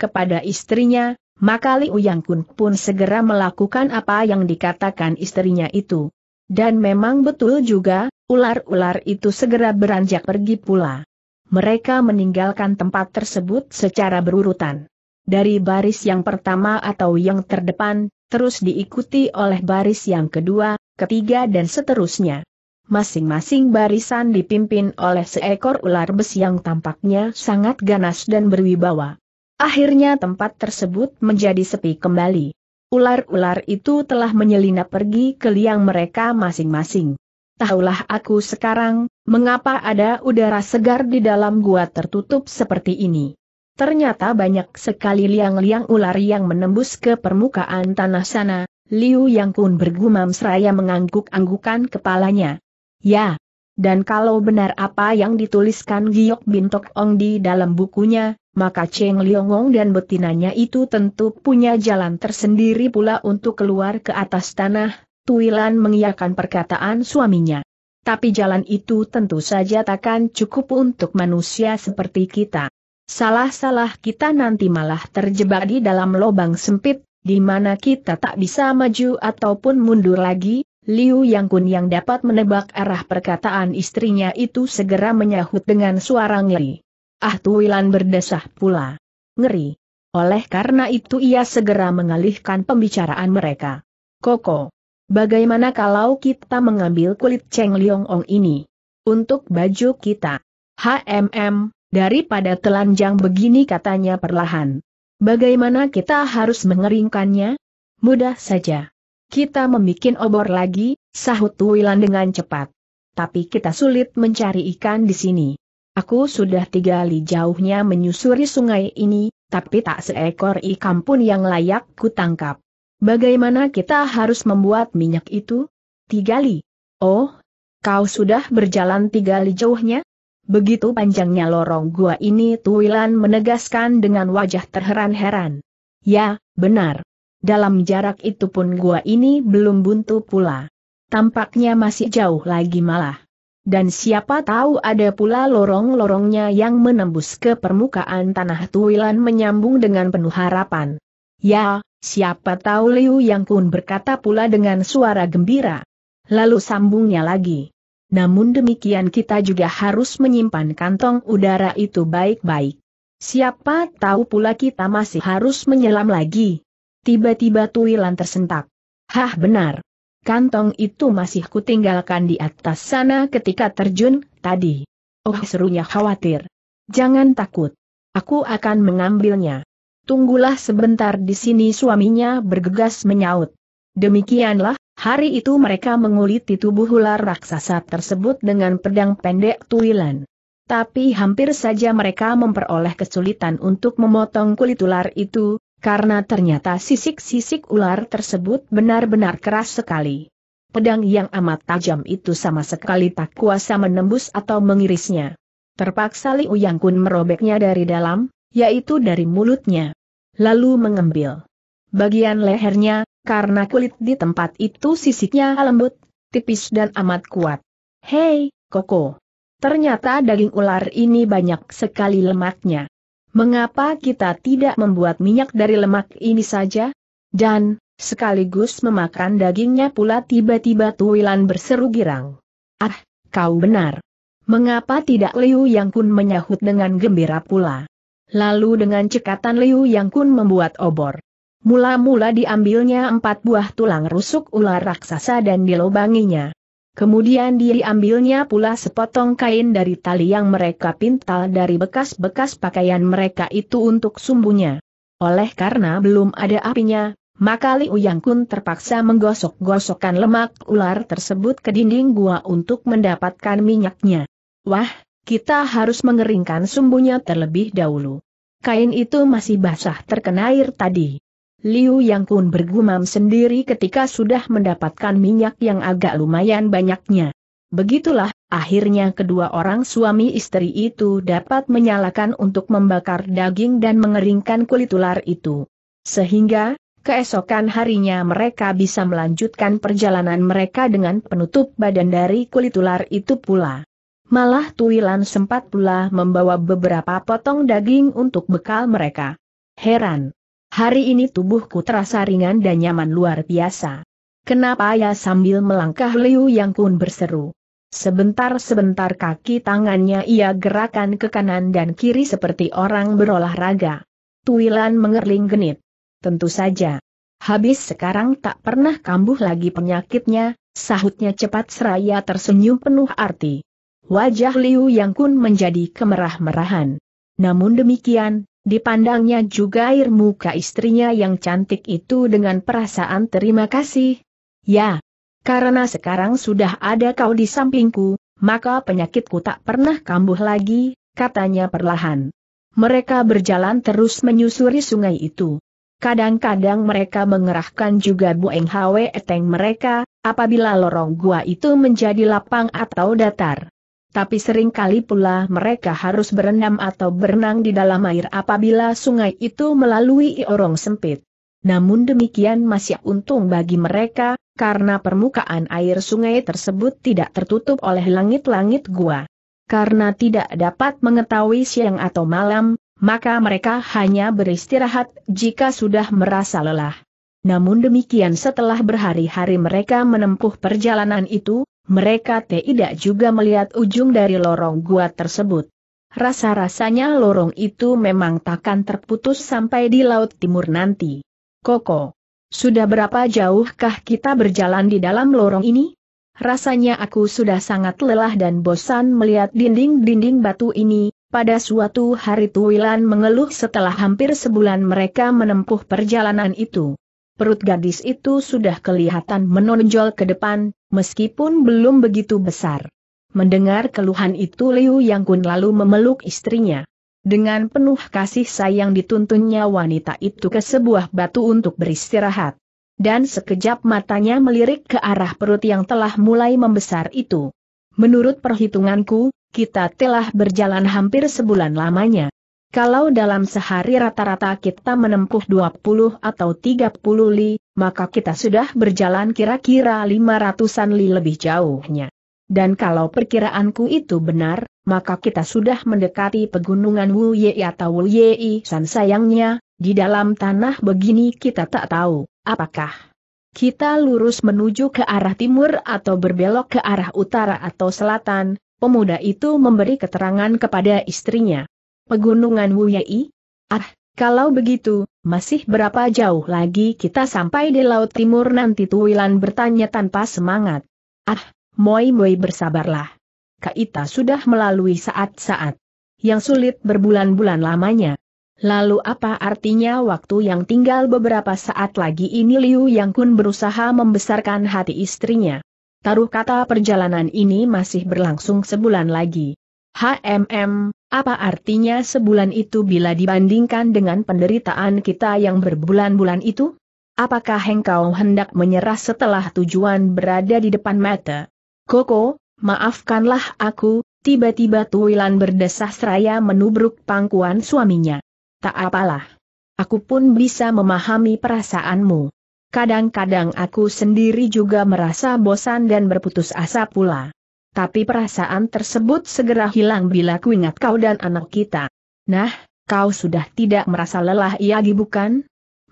kepada istrinya, maka Liu Yang Kun pun segera melakukan apa yang dikatakan istrinya itu. Dan memang betul juga, ular-ular itu segera beranjak pergi pula mereka meninggalkan tempat tersebut secara berurutan. Dari baris yang pertama atau yang terdepan, terus diikuti oleh baris yang kedua, ketiga dan seterusnya. Masing-masing barisan dipimpin oleh seekor ular besi yang tampaknya sangat ganas dan berwibawa. Akhirnya tempat tersebut menjadi sepi kembali. Ular-ular itu telah menyelinap pergi ke liang mereka masing-masing tahulah aku sekarang, mengapa ada udara segar di dalam gua tertutup seperti ini. Ternyata banyak sekali liang-liang ular yang menembus ke permukaan tanah sana, Liu Yang Kun bergumam seraya mengangguk-anggukan kepalanya. Ya, dan kalau benar apa yang dituliskan Giok Bintok Ong di dalam bukunya, maka Cheng Liongong dan betinanya itu tentu punya jalan tersendiri pula untuk keluar ke atas tanah, Tuilan mengiyakan perkataan suaminya. Tapi jalan itu tentu saja takkan cukup untuk manusia seperti kita. Salah-salah kita nanti malah terjebak di dalam lubang sempit, di mana kita tak bisa maju ataupun mundur lagi, Liu Yang Kun yang dapat menebak arah perkataan istrinya itu segera menyahut dengan suara ngeri. Ah Tuilan berdesah pula. Ngeri. Oleh karena itu ia segera mengalihkan pembicaraan mereka. Koko. Bagaimana kalau kita mengambil kulit Cheng Liong Ong ini? Untuk baju kita. HMM, daripada telanjang begini katanya perlahan. Bagaimana kita harus mengeringkannya? Mudah saja. Kita membuat obor lagi, sahut Wilan dengan cepat. Tapi kita sulit mencari ikan di sini. Aku sudah tiga kali jauhnya menyusuri sungai ini, tapi tak seekor ikan pun yang layak kutangkap. Bagaimana kita harus membuat minyak itu? Tiga li. Oh, kau sudah berjalan tiga li jauhnya? Begitu panjangnya lorong gua ini Tuilan menegaskan dengan wajah terheran-heran. Ya, benar. Dalam jarak itu pun gua ini belum buntu pula. Tampaknya masih jauh lagi malah. Dan siapa tahu ada pula lorong-lorongnya yang menembus ke permukaan tanah Tuilan menyambung dengan penuh harapan. Ya, Siapa tahu Liu Yang Kun berkata pula dengan suara gembira. Lalu sambungnya lagi. Namun demikian kita juga harus menyimpan kantong udara itu baik-baik. Siapa tahu pula kita masih harus menyelam lagi. Tiba-tiba Tuilan tersentak. Hah benar. Kantong itu masih kutinggalkan di atas sana ketika terjun, tadi. Oh serunya khawatir. Jangan takut. Aku akan mengambilnya. Tunggulah sebentar di sini suaminya bergegas menyaut. Demikianlah, hari itu mereka menguliti tubuh ular raksasa tersebut dengan pedang pendek tuilan. Tapi hampir saja mereka memperoleh kesulitan untuk memotong kulit ular itu, karena ternyata sisik-sisik ular tersebut benar-benar keras sekali. Pedang yang amat tajam itu sama sekali tak kuasa menembus atau mengirisnya. Terpaksa Liu Yang Kun merobeknya dari dalam, yaitu dari mulutnya. Lalu mengambil bagian lehernya, karena kulit di tempat itu sisiknya lembut, tipis dan amat kuat. Hei, Koko! Ternyata daging ular ini banyak sekali lemaknya. Mengapa kita tidak membuat minyak dari lemak ini saja? Dan, sekaligus memakan dagingnya pula tiba-tiba Tuwilan berseru girang. Ah, kau benar. Mengapa tidak Liu Yang Kun menyahut dengan gembira pula? Lalu dengan cekatan Liu Yang Kun membuat obor. Mula-mula diambilnya empat buah tulang rusuk ular raksasa dan dilobanginya. Kemudian diambilnya pula sepotong kain dari tali yang mereka pintal dari bekas-bekas pakaian mereka itu untuk sumbunya. Oleh karena belum ada apinya, maka Liu Yang Kun terpaksa menggosok-gosokkan lemak ular tersebut ke dinding gua untuk mendapatkan minyaknya. Wah, kita harus mengeringkan sumbunya terlebih dahulu. Kain itu masih basah terkena air tadi. Liu Yang Kun bergumam sendiri ketika sudah mendapatkan minyak yang agak lumayan banyaknya. Begitulah, akhirnya kedua orang suami istri itu dapat menyalakan untuk membakar daging dan mengeringkan kulit ular itu. Sehingga, keesokan harinya mereka bisa melanjutkan perjalanan mereka dengan penutup badan dari kulit ular itu pula. Malah Tuilan sempat pula membawa beberapa potong daging untuk bekal mereka. Heran. Hari ini tubuhku terasa ringan dan nyaman luar biasa. Kenapa ya sambil melangkah Liu Yang Kun berseru. Sebentar-sebentar kaki tangannya ia gerakan ke kanan dan kiri seperti orang berolahraga. Tuilan mengerling genit. Tentu saja. Habis sekarang tak pernah kambuh lagi penyakitnya, sahutnya cepat seraya tersenyum penuh arti. Wajah Liu Yang Kun menjadi kemerah-merahan. Namun demikian, dipandangnya juga air muka istrinya yang cantik itu dengan perasaan terima kasih. Ya, karena sekarang sudah ada kau di sampingku, maka penyakitku tak pernah kambuh lagi, katanya perlahan. Mereka berjalan terus menyusuri sungai itu. Kadang-kadang mereka mengerahkan juga bueng Hwe eteng mereka, apabila lorong gua itu menjadi lapang atau datar tapi seringkali pula mereka harus berenam atau berenang di dalam air apabila sungai itu melalui orong sempit. Namun demikian masih untung bagi mereka, karena permukaan air sungai tersebut tidak tertutup oleh langit-langit gua. Karena tidak dapat mengetahui siang atau malam, maka mereka hanya beristirahat jika sudah merasa lelah. Namun demikian setelah berhari-hari mereka menempuh perjalanan itu, mereka tidak juga melihat ujung dari lorong gua tersebut. Rasa-rasanya lorong itu memang takkan terputus sampai di Laut Timur nanti. Koko, sudah berapa jauhkah kita berjalan di dalam lorong ini? Rasanya aku sudah sangat lelah dan bosan melihat dinding-dinding batu ini. Pada suatu hari Tuwilan mengeluh setelah hampir sebulan mereka menempuh perjalanan itu perut gadis itu sudah kelihatan menonjol ke depan, meskipun belum begitu besar. Mendengar keluhan itu Liu Yang Kun lalu memeluk istrinya. Dengan penuh kasih sayang dituntunnya wanita itu ke sebuah batu untuk beristirahat. Dan sekejap matanya melirik ke arah perut yang telah mulai membesar itu. Menurut perhitunganku, kita telah berjalan hampir sebulan lamanya. Kalau dalam sehari rata-rata kita menempuh 20 atau 30 li, maka kita sudah berjalan kira-kira 500-an li lebih jauhnya. Dan kalau perkiraanku itu benar, maka kita sudah mendekati pegunungan Wu Ye atau Wu Yei San sayangnya, di dalam tanah begini kita tak tahu, apakah kita lurus menuju ke arah timur atau berbelok ke arah utara atau selatan, pemuda itu memberi keterangan kepada istrinya. Pegunungan Wuyai? Ah, kalau begitu, masih berapa jauh lagi kita sampai di Laut Timur nanti Tuwilan bertanya tanpa semangat. Ah, Moi Moi bersabarlah. Kaita sudah melalui saat-saat yang sulit berbulan-bulan lamanya. Lalu apa artinya waktu yang tinggal beberapa saat lagi ini Liu Yang Kun berusaha membesarkan hati istrinya. Taruh kata perjalanan ini masih berlangsung sebulan lagi. HMM, apa artinya sebulan itu bila dibandingkan dengan penderitaan kita yang berbulan-bulan itu? Apakah engkau hendak menyerah setelah tujuan berada di depan mata? Koko, maafkanlah aku, tiba-tiba Tuilan berdesah seraya menubruk pangkuan suaminya. Tak apalah. Aku pun bisa memahami perasaanmu. Kadang-kadang aku sendiri juga merasa bosan dan berputus asa pula tapi perasaan tersebut segera hilang bila kuingat kau dan anak kita. Nah, kau sudah tidak merasa lelah ya, bukan?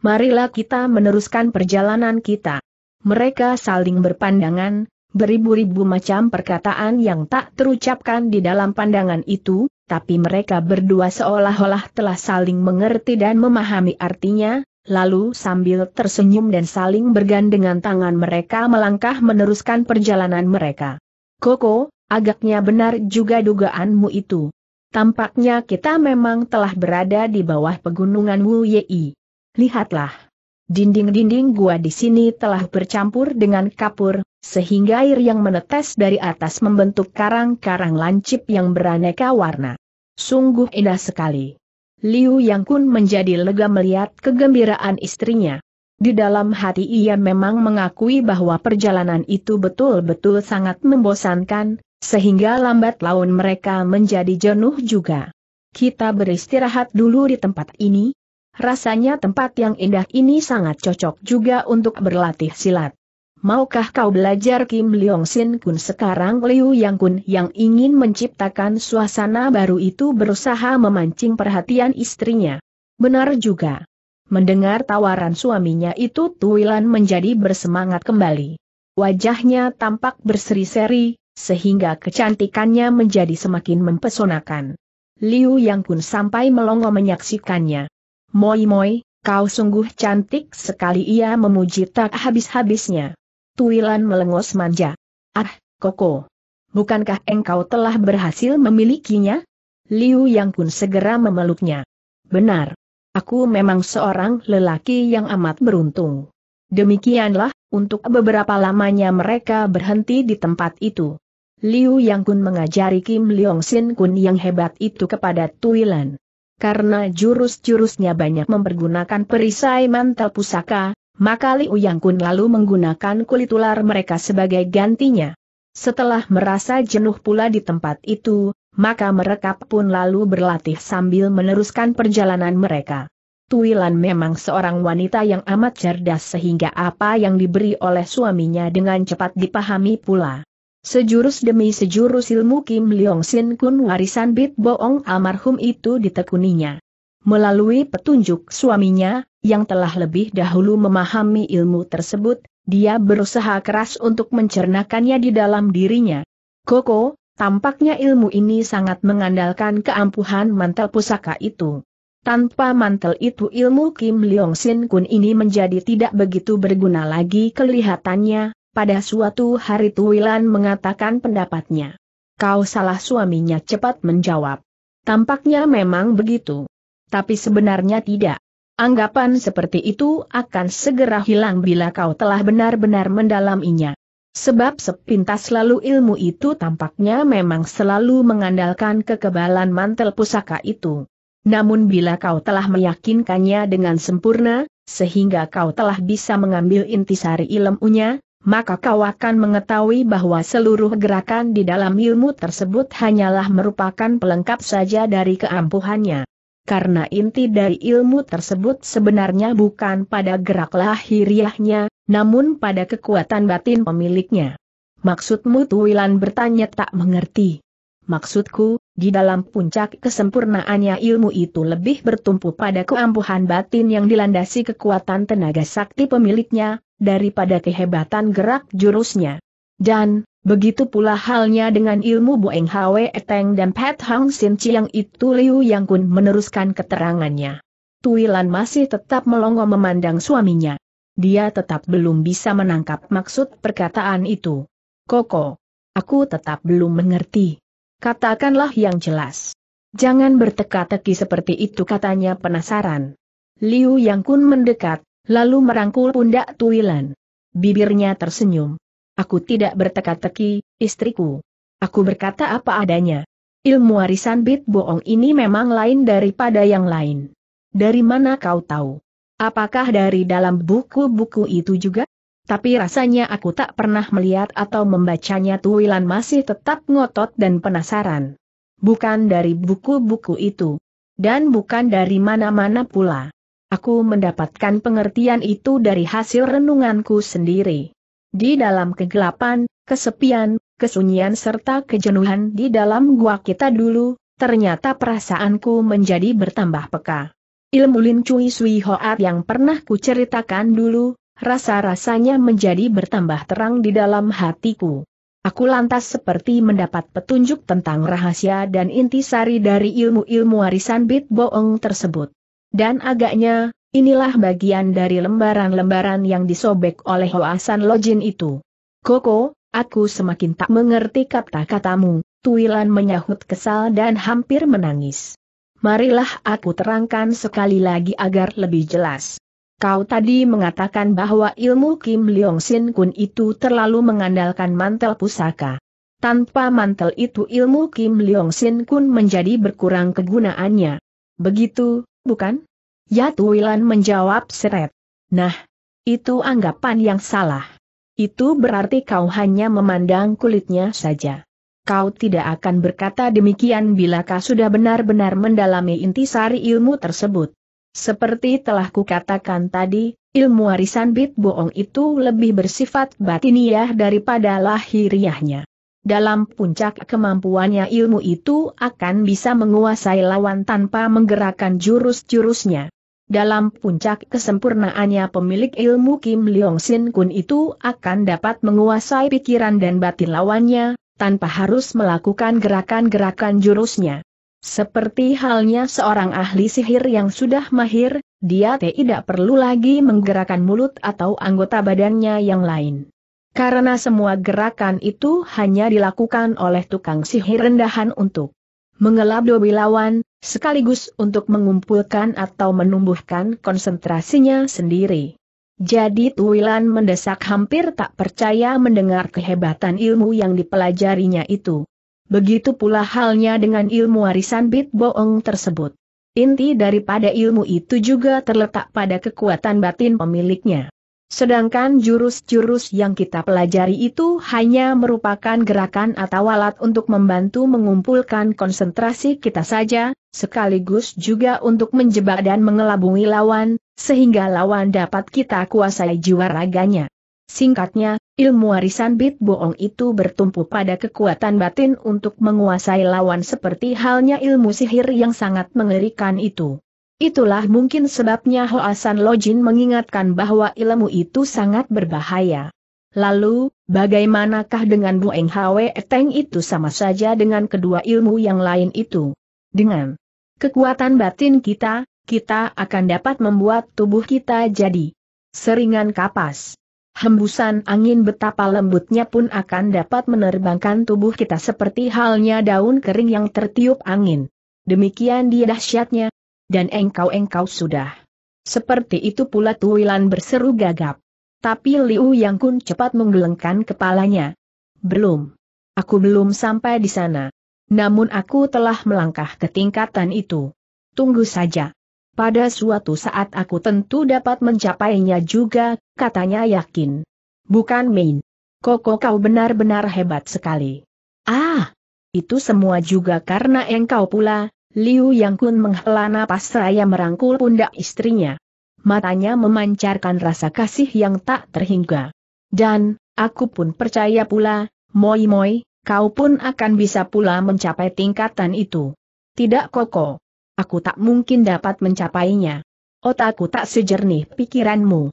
Marilah kita meneruskan perjalanan kita. Mereka saling berpandangan, beribu-ribu macam perkataan yang tak terucapkan di dalam pandangan itu, tapi mereka berdua seolah-olah telah saling mengerti dan memahami artinya, Lalu sambil tersenyum dan saling bergandengan tangan mereka melangkah meneruskan perjalanan mereka. Koko, agaknya benar juga dugaanmu itu. Tampaknya kita memang telah berada di bawah pegunungan Wu Yei. Lihatlah. Dinding-dinding gua di sini telah bercampur dengan kapur, sehingga air yang menetes dari atas membentuk karang-karang lancip yang beraneka warna. Sungguh indah sekali. Liu Yang Kun menjadi lega melihat kegembiraan istrinya. Di dalam hati ia memang mengakui bahwa perjalanan itu betul-betul sangat membosankan, sehingga lambat laun mereka menjadi jenuh juga. Kita beristirahat dulu di tempat ini. Rasanya tempat yang indah ini sangat cocok juga untuk berlatih silat. Maukah kau belajar Kim Leong Sin Kun sekarang Liu Yang Kun yang ingin menciptakan suasana baru itu berusaha memancing perhatian istrinya. Benar juga. Mendengar tawaran suaminya itu Tuilan menjadi bersemangat kembali. Wajahnya tampak berseri-seri, sehingga kecantikannya menjadi semakin mempesonakan. Liu Yang pun sampai melongo menyaksikannya. Moi Moi, kau sungguh cantik sekali ia memuji tak habis-habisnya. Tuilan melengos manja. Ah, Koko. Bukankah engkau telah berhasil memilikinya? Liu Yang pun segera memeluknya. Benar. Aku memang seorang lelaki yang amat beruntung. Demikianlah, untuk beberapa lamanya mereka berhenti di tempat itu. Liu Yang Kun mengajari Kim Leong Sin Kun yang hebat itu kepada Tuilan. Karena jurus-jurusnya banyak mempergunakan perisai mantel pusaka, maka Liu Yang Kun lalu menggunakan kulit ular mereka sebagai gantinya. Setelah merasa jenuh pula di tempat itu, maka mereka pun lalu berlatih sambil meneruskan perjalanan mereka. Tuilan memang seorang wanita yang amat cerdas sehingga apa yang diberi oleh suaminya dengan cepat dipahami pula. Sejurus demi sejurus ilmu Kim Leong Sin Kun warisan Bit Boong almarhum itu ditekuninya. Melalui petunjuk suaminya, yang telah lebih dahulu memahami ilmu tersebut, dia berusaha keras untuk mencernakannya di dalam dirinya. Koko, Tampaknya ilmu ini sangat mengandalkan keampuhan mantel pusaka itu. Tanpa mantel itu ilmu Kim Leong Sin Kun ini menjadi tidak begitu berguna lagi kelihatannya, pada suatu hari Tuwilan mengatakan pendapatnya. Kau salah suaminya cepat menjawab. Tampaknya memang begitu. Tapi sebenarnya tidak. Anggapan seperti itu akan segera hilang bila kau telah benar-benar mendalaminya. Sebab sepintas lalu ilmu itu tampaknya memang selalu mengandalkan kekebalan mantel pusaka itu. Namun bila kau telah meyakinkannya dengan sempurna, sehingga kau telah bisa mengambil intisari ilmunya, maka kau akan mengetahui bahwa seluruh gerakan di dalam ilmu tersebut hanyalah merupakan pelengkap saja dari keampuhannya. Karena inti dari ilmu tersebut sebenarnya bukan pada gerak lahiriahnya, namun pada kekuatan batin pemiliknya. Maksudmu Tuwilan bertanya tak mengerti. Maksudku, di dalam puncak kesempurnaannya ilmu itu lebih bertumpu pada keampuhan batin yang dilandasi kekuatan tenaga sakti pemiliknya, daripada kehebatan gerak jurusnya. Dan, begitu pula halnya dengan ilmu Boeng Hwe Eteng dan Pat Hang Sin Chiang itu Liu Yang Kun meneruskan keterangannya. Tuilan masih tetap melongo memandang suaminya dia tetap belum bisa menangkap maksud perkataan itu. Koko, aku tetap belum mengerti. Katakanlah yang jelas. Jangan berteka-teki seperti itu katanya penasaran. Liu Yang Kun mendekat, lalu merangkul pundak Tuilan. Bibirnya tersenyum. Aku tidak berteka-teki, istriku. Aku berkata apa adanya. Ilmu warisan bit bohong ini memang lain daripada yang lain. Dari mana kau tahu? Apakah dari dalam buku-buku itu juga? Tapi rasanya aku tak pernah melihat atau membacanya Tuwilan masih tetap ngotot dan penasaran. Bukan dari buku-buku itu. Dan bukan dari mana-mana pula. Aku mendapatkan pengertian itu dari hasil renunganku sendiri. Di dalam kegelapan, kesepian, kesunyian serta kejenuhan di dalam gua kita dulu, ternyata perasaanku menjadi bertambah peka. Ilmu Lin Cui Sui Hoat yang pernah kuceritakan dulu, rasa-rasanya menjadi bertambah terang di dalam hatiku. Aku lantas seperti mendapat petunjuk tentang rahasia dan intisari dari ilmu-ilmu warisan Bit Boong tersebut. Dan agaknya, inilah bagian dari lembaran-lembaran yang disobek oleh Hoasan Lojin itu. Koko, aku semakin tak mengerti kata-katamu, Tuilan menyahut kesal dan hampir menangis. Marilah aku terangkan sekali lagi agar lebih jelas. Kau tadi mengatakan bahwa ilmu Kim Leong Sin Kun itu terlalu mengandalkan mantel pusaka. Tanpa mantel itu ilmu Kim Leong Sin Kun menjadi berkurang kegunaannya. Begitu, bukan? Wilan ya menjawab seret. Nah, itu anggapan yang salah. Itu berarti kau hanya memandang kulitnya saja kau tidak akan berkata demikian bila kau sudah benar-benar mendalami intisari ilmu tersebut. Seperti telah kukatakan tadi, ilmu warisan bit boong itu lebih bersifat batiniah daripada lahiriahnya. Dalam puncak kemampuannya ilmu itu akan bisa menguasai lawan tanpa menggerakkan jurus-jurusnya. Dalam puncak kesempurnaannya pemilik ilmu Kim Leong Sin Kun itu akan dapat menguasai pikiran dan batin lawannya, tanpa harus melakukan gerakan-gerakan jurusnya. Seperti halnya seorang ahli sihir yang sudah mahir, dia tidak perlu lagi menggerakkan mulut atau anggota badannya yang lain. Karena semua gerakan itu hanya dilakukan oleh tukang sihir rendahan untuk dobi lawan, sekaligus untuk mengumpulkan atau menumbuhkan konsentrasinya sendiri. Jadi Tuilan mendesak hampir tak percaya mendengar kehebatan ilmu yang dipelajarinya itu. Begitu pula halnya dengan ilmu warisan Bit Boong tersebut. Inti daripada ilmu itu juga terletak pada kekuatan batin pemiliknya. Sedangkan jurus-jurus yang kita pelajari itu hanya merupakan gerakan atau alat untuk membantu mengumpulkan konsentrasi kita saja, sekaligus juga untuk menjebak dan mengelabui lawan, sehingga lawan dapat kita kuasai jiwa raganya. Singkatnya, ilmu warisan bit boong itu bertumpu pada kekuatan batin untuk menguasai lawan seperti halnya ilmu sihir yang sangat mengerikan itu. Itulah mungkin sebabnya Hoasan Lojin mengingatkan bahwa ilmu itu sangat berbahaya. Lalu, bagaimanakah dengan Bueng Hwe Eteng itu sama saja dengan kedua ilmu yang lain itu? Dengan kekuatan batin kita, kita akan dapat membuat tubuh kita jadi seringan kapas. Hembusan angin betapa lembutnya pun akan dapat menerbangkan tubuh kita seperti halnya daun kering yang tertiup angin. Demikian dia dahsyatnya. Dan engkau-engkau sudah. Seperti itu pula Tuwilan berseru gagap. Tapi Liu Yang Kun cepat menggelengkan kepalanya. Belum. Aku belum sampai di sana. Namun aku telah melangkah ke tingkatan itu. Tunggu saja. Pada suatu saat aku tentu dapat mencapainya juga, katanya yakin. Bukan main. Koko kau benar-benar hebat sekali. Ah, itu semua juga karena engkau pula, Liu Yang Kun menghela napas seraya merangkul pundak istrinya. Matanya memancarkan rasa kasih yang tak terhingga. Dan, aku pun percaya pula, Moi Moi, kau pun akan bisa pula mencapai tingkatan itu. Tidak Koko. Aku tak mungkin dapat mencapainya. Otakku tak sejernih pikiranmu.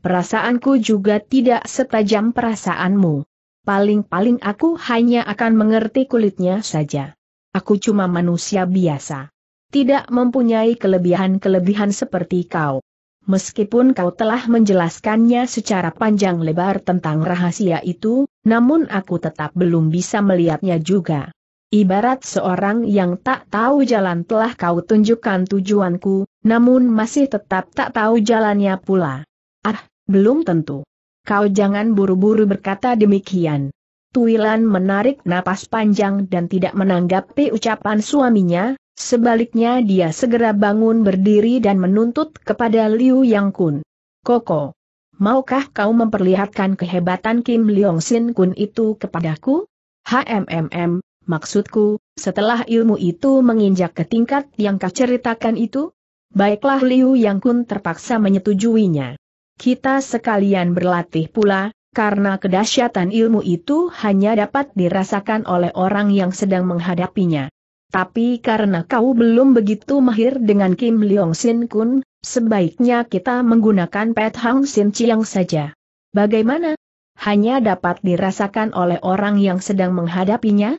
Perasaanku juga tidak setajam perasaanmu. Paling-paling aku hanya akan mengerti kulitnya saja. Aku cuma manusia biasa. Tidak mempunyai kelebihan-kelebihan seperti kau. Meskipun kau telah menjelaskannya secara panjang lebar tentang rahasia itu, namun aku tetap belum bisa melihatnya juga. Ibarat seorang yang tak tahu jalan telah kau tunjukkan tujuanku, namun masih tetap tak tahu jalannya pula. Ah, belum tentu. Kau jangan buru-buru berkata demikian. Tuilan menarik napas panjang dan tidak menanggapi ucapan suaminya, Sebaliknya dia segera bangun berdiri dan menuntut kepada Liu Yang Kun. Koko, maukah kau memperlihatkan kehebatan Kim Leong Sin Kun itu kepadaku? HMMM, Maksudku, setelah ilmu itu menginjak ke tingkat yang kau ceritakan itu, baiklah Liu Yang Kun terpaksa menyetujuinya. Kita sekalian berlatih pula, karena kedahsyatan ilmu itu hanya dapat dirasakan oleh orang yang sedang menghadapinya. Tapi karena kau belum begitu mahir dengan Kim Leong Sin Kun, sebaiknya kita menggunakan Pet Hang Sin Chiang saja. Bagaimana? Hanya dapat dirasakan oleh orang yang sedang menghadapinya?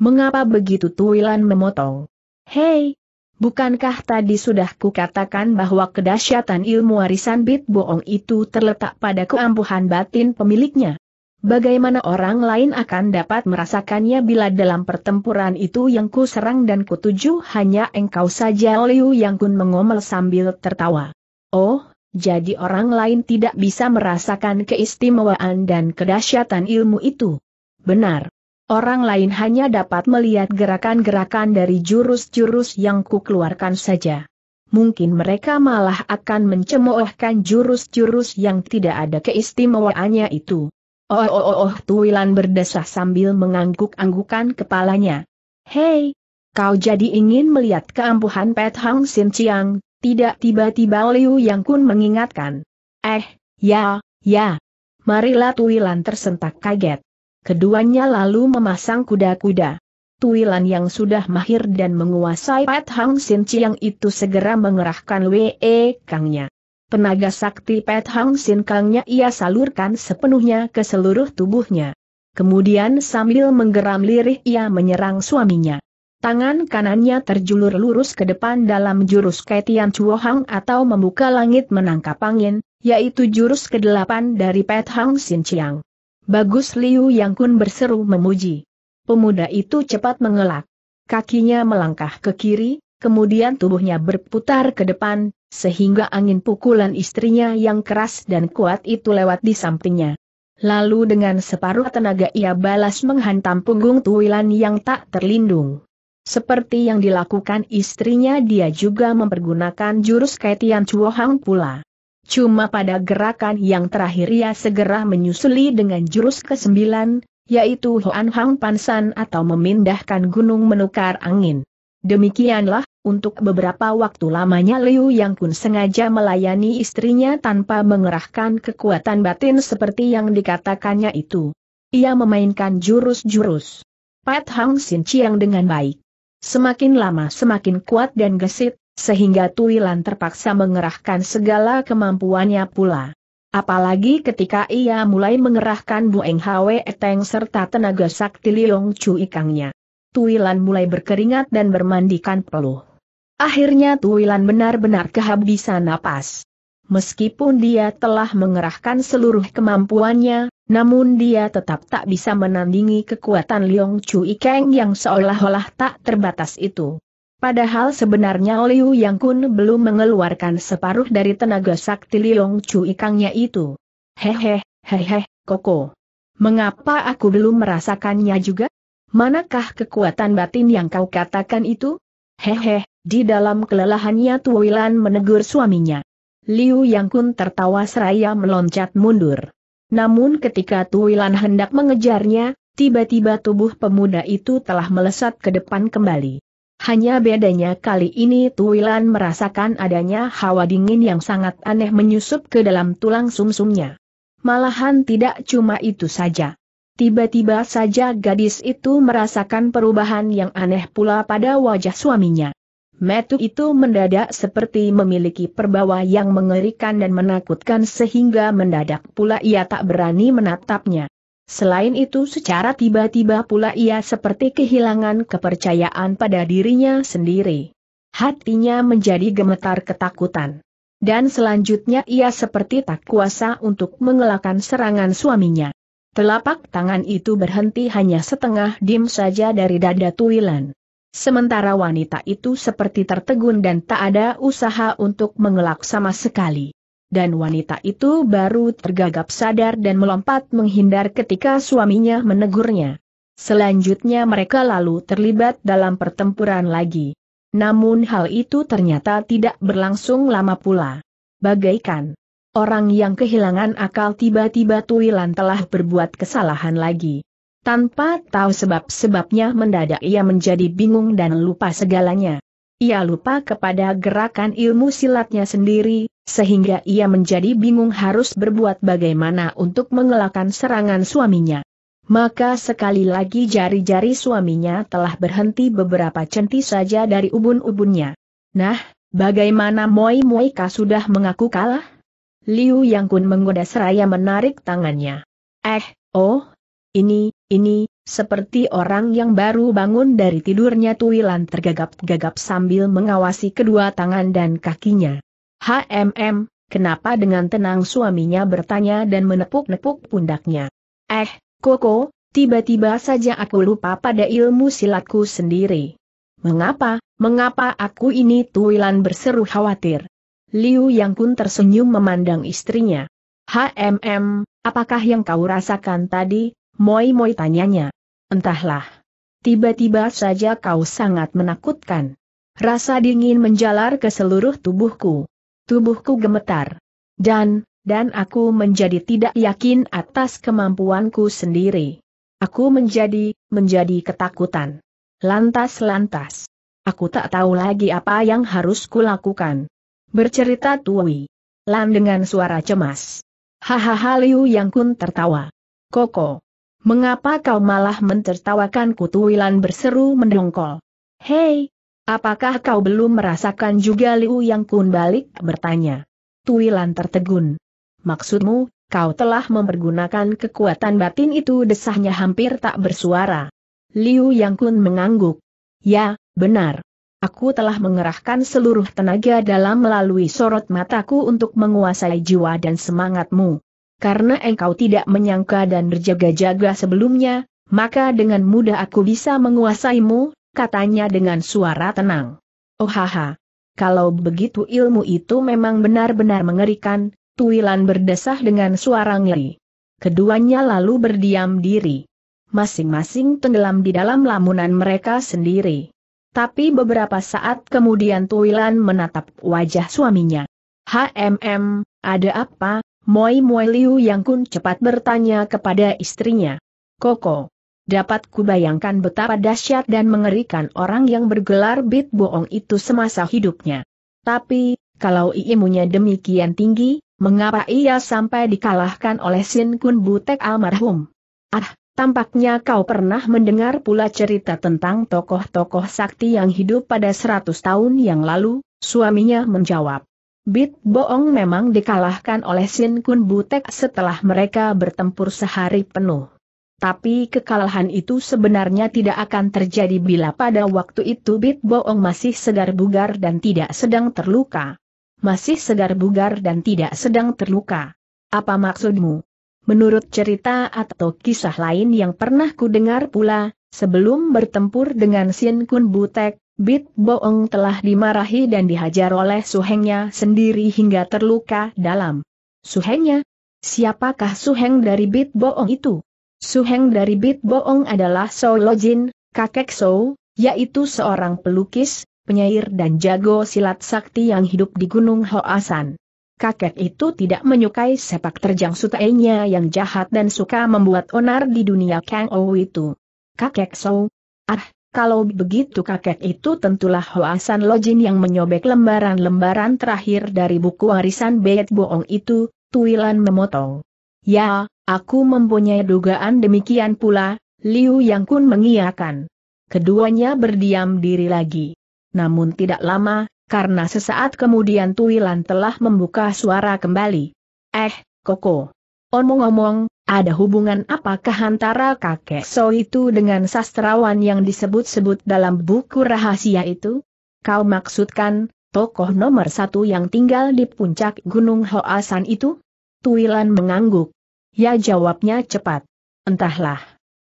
Mengapa begitu Tuilan memotong? Hei! Bukankah tadi sudah kukatakan bahwa kedahsyatan ilmu warisan bit boong itu terletak pada keampuhan batin pemiliknya? Bagaimana orang lain akan dapat merasakannya bila dalam pertempuran itu yang ku serang dan kutuju hanya engkau saja Liu Yang Kun mengomel sambil tertawa. Oh, jadi orang lain tidak bisa merasakan keistimewaan dan kedahsyatan ilmu itu. Benar. Orang lain hanya dapat melihat gerakan-gerakan dari jurus-jurus yang kukeluarkan saja. Mungkin mereka malah akan mencemoohkan jurus-jurus yang tidak ada keistimewaannya itu. Oh oh oh oh Tuilan berdesah sambil mengangguk-anggukan kepalanya. Hei, kau jadi ingin melihat keampuhan Pet Hang Sin Chiang, tidak tiba-tiba Liu Yang Kun mengingatkan. Eh, ya, ya. Marilah Tuilan tersentak kaget. Keduanya lalu memasang kuda-kuda. Tuilan yang sudah mahir dan menguasai Pat Hang Sin Chiang itu segera mengerahkan WE Kangnya. Tenaga sakti Pat Hang Sin Kangnya ia salurkan sepenuhnya ke seluruh tubuhnya. Kemudian sambil menggeram lirih ia menyerang suaminya. Tangan kanannya terjulur lurus ke depan dalam jurus Ketian Hang atau membuka langit menangkap angin, yaitu jurus ke-8 dari Pet Hang Sin Chiang. Bagus Liu Yang Kun berseru memuji. Pemuda itu cepat mengelak. Kakinya melangkah ke kiri, kemudian tubuhnya berputar ke depan, sehingga angin pukulan istrinya yang keras dan kuat itu lewat di sampingnya. Lalu dengan separuh tenaga ia balas menghantam punggung Tuilan yang tak terlindung. Seperti yang dilakukan istrinya dia juga mempergunakan jurus Kaitian Hang pula. Cuma pada gerakan yang terakhir ia segera menyusuli dengan jurus ke-9, yaitu Hoan Hang Pansan atau memindahkan gunung menukar angin. Demikianlah, untuk beberapa waktu lamanya Liu Yang Kun sengaja melayani istrinya tanpa mengerahkan kekuatan batin seperti yang dikatakannya itu. Ia memainkan jurus-jurus. Pat Hang Sin Chiang dengan baik. Semakin lama semakin kuat dan gesit, sehingga Tuilan terpaksa mengerahkan segala kemampuannya pula. Apalagi ketika ia mulai mengerahkan Bueng Hwe Eteng serta tenaga sakti Liong Chu Ikangnya. Tuilan mulai berkeringat dan bermandikan peluh. Akhirnya Tuilan benar-benar kehabisan napas. Meskipun dia telah mengerahkan seluruh kemampuannya, namun dia tetap tak bisa menandingi kekuatan Liong Chu Ikeng yang seolah-olah tak terbatas itu. Padahal sebenarnya Liu Yang Kun belum mengeluarkan separuh dari tenaga sakti Liong Chu ikangnya itu. Hehe, hehe, koko. Mengapa aku belum merasakannya juga? Manakah kekuatan batin yang kau katakan itu? Hehe, di dalam kelelahannya Tuwilan menegur suaminya. Liu Yang Kun tertawa seraya meloncat mundur. Namun ketika Tuwilan hendak mengejarnya, tiba-tiba tubuh pemuda itu telah melesat ke depan kembali. Hanya bedanya kali ini Tuilan merasakan adanya hawa dingin yang sangat aneh menyusup ke dalam tulang sumsumnya. Malahan tidak cuma itu saja. Tiba-tiba saja gadis itu merasakan perubahan yang aneh pula pada wajah suaminya. Metu itu mendadak seperti memiliki perbawa yang mengerikan dan menakutkan sehingga mendadak pula ia tak berani menatapnya. Selain itu secara tiba-tiba pula ia seperti kehilangan kepercayaan pada dirinya sendiri. Hatinya menjadi gemetar ketakutan. Dan selanjutnya ia seperti tak kuasa untuk mengelakkan serangan suaminya. Telapak tangan itu berhenti hanya setengah dim saja dari dada Tuilan. Sementara wanita itu seperti tertegun dan tak ada usaha untuk mengelak sama sekali dan wanita itu baru tergagap sadar dan melompat menghindar ketika suaminya menegurnya. Selanjutnya mereka lalu terlibat dalam pertempuran lagi. Namun hal itu ternyata tidak berlangsung lama pula. Bagaikan orang yang kehilangan akal tiba-tiba Tuilan telah berbuat kesalahan lagi. Tanpa tahu sebab-sebabnya mendadak ia menjadi bingung dan lupa segalanya. Ia lupa kepada gerakan ilmu silatnya sendiri, sehingga ia menjadi bingung harus berbuat bagaimana untuk mengelakkan serangan suaminya. Maka sekali lagi jari-jari suaminya telah berhenti beberapa centi saja dari ubun-ubunnya. Nah, bagaimana Moi Ka sudah mengaku kalah? Liu Yang Kun menggoda seraya menarik tangannya. Eh, oh, ini, ini, seperti orang yang baru bangun dari tidurnya Tuilan tergagap-gagap sambil mengawasi kedua tangan dan kakinya. HMM, kenapa dengan tenang suaminya bertanya dan menepuk-nepuk pundaknya. Eh, Koko, tiba-tiba saja aku lupa pada ilmu silatku sendiri. Mengapa, mengapa aku ini tuilan berseru khawatir? Liu Yang Kun tersenyum memandang istrinya. HMM, apakah yang kau rasakan tadi? Moi-moi tanyanya. Entahlah. Tiba-tiba saja kau sangat menakutkan. Rasa dingin menjalar ke seluruh tubuhku tubuhku gemetar. Dan, dan aku menjadi tidak yakin atas kemampuanku sendiri. Aku menjadi, menjadi ketakutan. Lantas-lantas. Aku tak tahu lagi apa yang harus kulakukan. Bercerita Tui, Lan dengan suara cemas. Hahaha Liu Yang Kun tertawa. Koko. Mengapa kau malah Tui lan berseru mendongkol. Hei, Apakah kau belum merasakan juga Liu Yang Kun balik bertanya? Tuilan tertegun. Maksudmu, kau telah mempergunakan kekuatan batin itu desahnya hampir tak bersuara. Liu Yang Kun mengangguk. Ya, benar. Aku telah mengerahkan seluruh tenaga dalam melalui sorot mataku untuk menguasai jiwa dan semangatmu. Karena engkau tidak menyangka dan berjaga-jaga sebelumnya, maka dengan mudah aku bisa menguasaimu, katanya dengan suara tenang. Oh haha. Kalau begitu ilmu itu memang benar-benar mengerikan, Tuilan berdesah dengan suara ngeri. Keduanya lalu berdiam diri. Masing-masing tenggelam di dalam lamunan mereka sendiri. Tapi beberapa saat kemudian Tuilan menatap wajah suaminya. HMM, ada apa? Moi Moi Liu Yang Kun cepat bertanya kepada istrinya. Koko. Dapat kubayangkan betapa dahsyat dan mengerikan orang yang bergelar bit bohong itu semasa hidupnya. Tapi, kalau ilmunya demikian tinggi, mengapa ia sampai dikalahkan oleh Sin Kun Butek almarhum? Ah, tampaknya kau pernah mendengar pula cerita tentang tokoh-tokoh sakti yang hidup pada 100 tahun yang lalu, suaminya menjawab. Bit Boong memang dikalahkan oleh Sin Kun Butek setelah mereka bertempur sehari penuh. Tapi kekalahan itu sebenarnya tidak akan terjadi bila pada waktu itu Bit Boong masih segar bugar dan tidak sedang terluka. Masih segar bugar dan tidak sedang terluka. Apa maksudmu? Menurut cerita atau kisah lain yang pernah ku dengar pula, sebelum bertempur dengan Sien Kun Butek, Bit Boong telah dimarahi dan dihajar oleh suhengnya sendiri hingga terluka dalam. Suhengnya? Siapakah suheng dari Bit Boong itu? Suheng dari Bit Boong adalah Lo Login, kakek So, yaitu seorang pelukis, penyair dan jago silat sakti yang hidup di Gunung Hoasan. Kakek itu tidak menyukai sepak terjang sutainya yang jahat dan suka membuat onar di dunia Kang Ou itu. Kakek So, ah, kalau begitu kakek itu tentulah Hoasan Login yang menyobek lembaran-lembaran terakhir dari buku warisan Bit Boong itu, Tuilan memotong. Ya, Aku mempunyai dugaan demikian pula, Liu Yang Kun mengiyakan. Keduanya berdiam diri lagi. Namun tidak lama, karena sesaat kemudian Tuilan telah membuka suara kembali. Eh, Koko. Omong-omong, ada hubungan apakah antara kakek So itu dengan sastrawan yang disebut-sebut dalam buku rahasia itu? Kau maksudkan, tokoh nomor satu yang tinggal di puncak Gunung Hoasan itu? Tuilan mengangguk. Ya jawabnya cepat. Entahlah.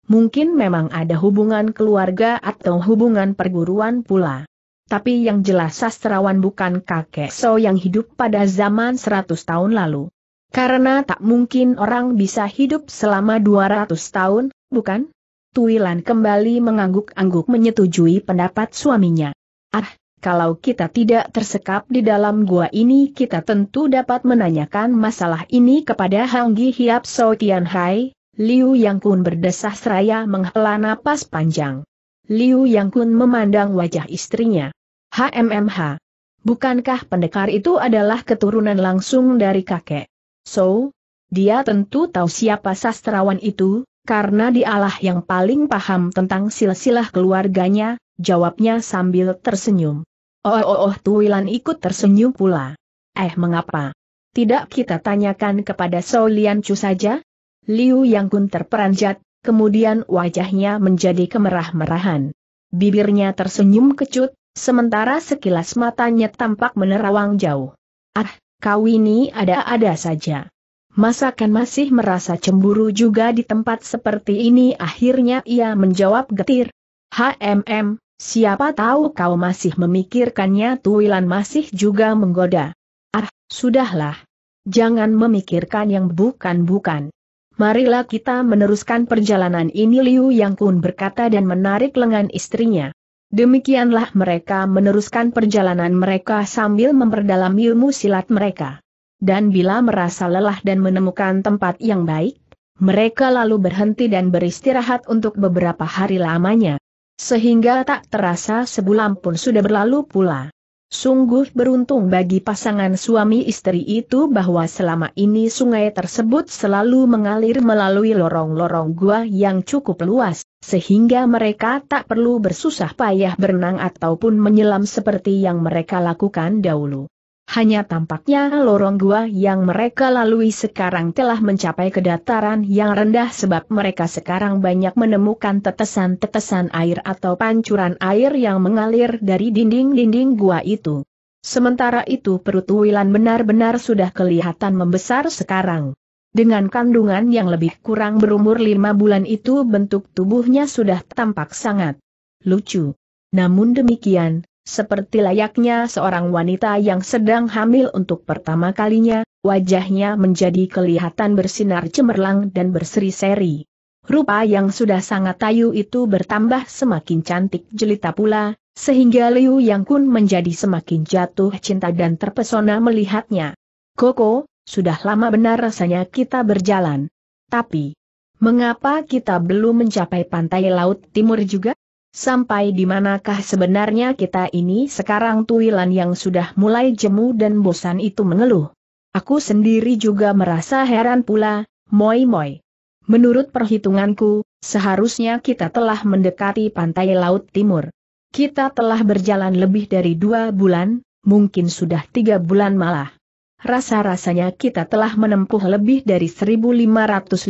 Mungkin memang ada hubungan keluarga atau hubungan perguruan pula. Tapi yang jelas sastrawan bukan kakek So yang hidup pada zaman 100 tahun lalu. Karena tak mungkin orang bisa hidup selama 200 tahun, bukan? Tuilan kembali mengangguk-angguk menyetujui pendapat suaminya. Ah, kalau kita tidak tersekap di dalam gua ini kita tentu dapat menanyakan masalah ini kepada Gi Hiap So Tian Hai, Liu Yang Kun berdesah seraya menghela napas panjang. Liu Yang Kun memandang wajah istrinya. HMMH. Bukankah pendekar itu adalah keturunan langsung dari kakek? So, dia tentu tahu siapa sastrawan itu, karena dialah yang paling paham tentang silsilah keluarganya, jawabnya sambil tersenyum. Oh oh oh Tuilan ikut tersenyum pula. Eh mengapa? Tidak kita tanyakan kepada Solian Chu saja? Liu Yang Kun terperanjat, kemudian wajahnya menjadi kemerah-merahan. Bibirnya tersenyum kecut, sementara sekilas matanya tampak menerawang jauh. Ah, kau ini ada-ada saja. Masakan masih merasa cemburu juga di tempat seperti ini akhirnya ia menjawab getir. HMM, Siapa tahu kau masih memikirkannya Tuilan masih juga menggoda. Ah, sudahlah. Jangan memikirkan yang bukan-bukan. Marilah kita meneruskan perjalanan ini Liu Yang Kun berkata dan menarik lengan istrinya. Demikianlah mereka meneruskan perjalanan mereka sambil memperdalam ilmu silat mereka. Dan bila merasa lelah dan menemukan tempat yang baik, mereka lalu berhenti dan beristirahat untuk beberapa hari lamanya. Sehingga tak terasa sebulan pun sudah berlalu pula. Sungguh beruntung bagi pasangan suami istri itu bahwa selama ini sungai tersebut selalu mengalir melalui lorong-lorong gua yang cukup luas, sehingga mereka tak perlu bersusah payah berenang ataupun menyelam seperti yang mereka lakukan dahulu. Hanya tampaknya lorong gua yang mereka lalui sekarang telah mencapai kedataran yang rendah sebab mereka sekarang banyak menemukan tetesan-tetesan air atau pancuran air yang mengalir dari dinding-dinding gua itu. Sementara itu perut Wilan benar-benar sudah kelihatan membesar sekarang. Dengan kandungan yang lebih kurang berumur lima bulan itu bentuk tubuhnya sudah tampak sangat lucu. Namun demikian, seperti layaknya seorang wanita yang sedang hamil untuk pertama kalinya, wajahnya menjadi kelihatan bersinar cemerlang dan berseri-seri. Rupa yang sudah sangat tayu itu bertambah semakin cantik jelita pula, sehingga Liu Yang Kun menjadi semakin jatuh cinta dan terpesona melihatnya. Koko, sudah lama benar rasanya kita berjalan. Tapi, mengapa kita belum mencapai pantai laut timur juga? Sampai di manakah sebenarnya kita ini sekarang Tuilan yang sudah mulai jemu dan bosan itu mengeluh. Aku sendiri juga merasa heran pula, moi moi. Menurut perhitunganku, seharusnya kita telah mendekati pantai laut timur. Kita telah berjalan lebih dari dua bulan, mungkin sudah tiga bulan malah. Rasa-rasanya kita telah menempuh lebih dari 1500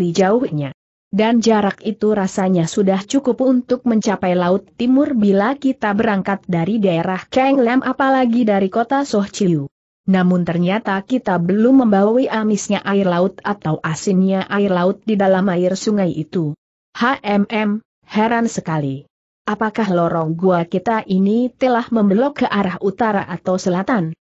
li jauhnya dan jarak itu rasanya sudah cukup untuk mencapai Laut Timur bila kita berangkat dari daerah Lam apalagi dari kota Sohchiu. Namun ternyata kita belum membawai amisnya air laut atau asinnya air laut di dalam air sungai itu. HMM, heran sekali. Apakah lorong gua kita ini telah membelok ke arah utara atau selatan?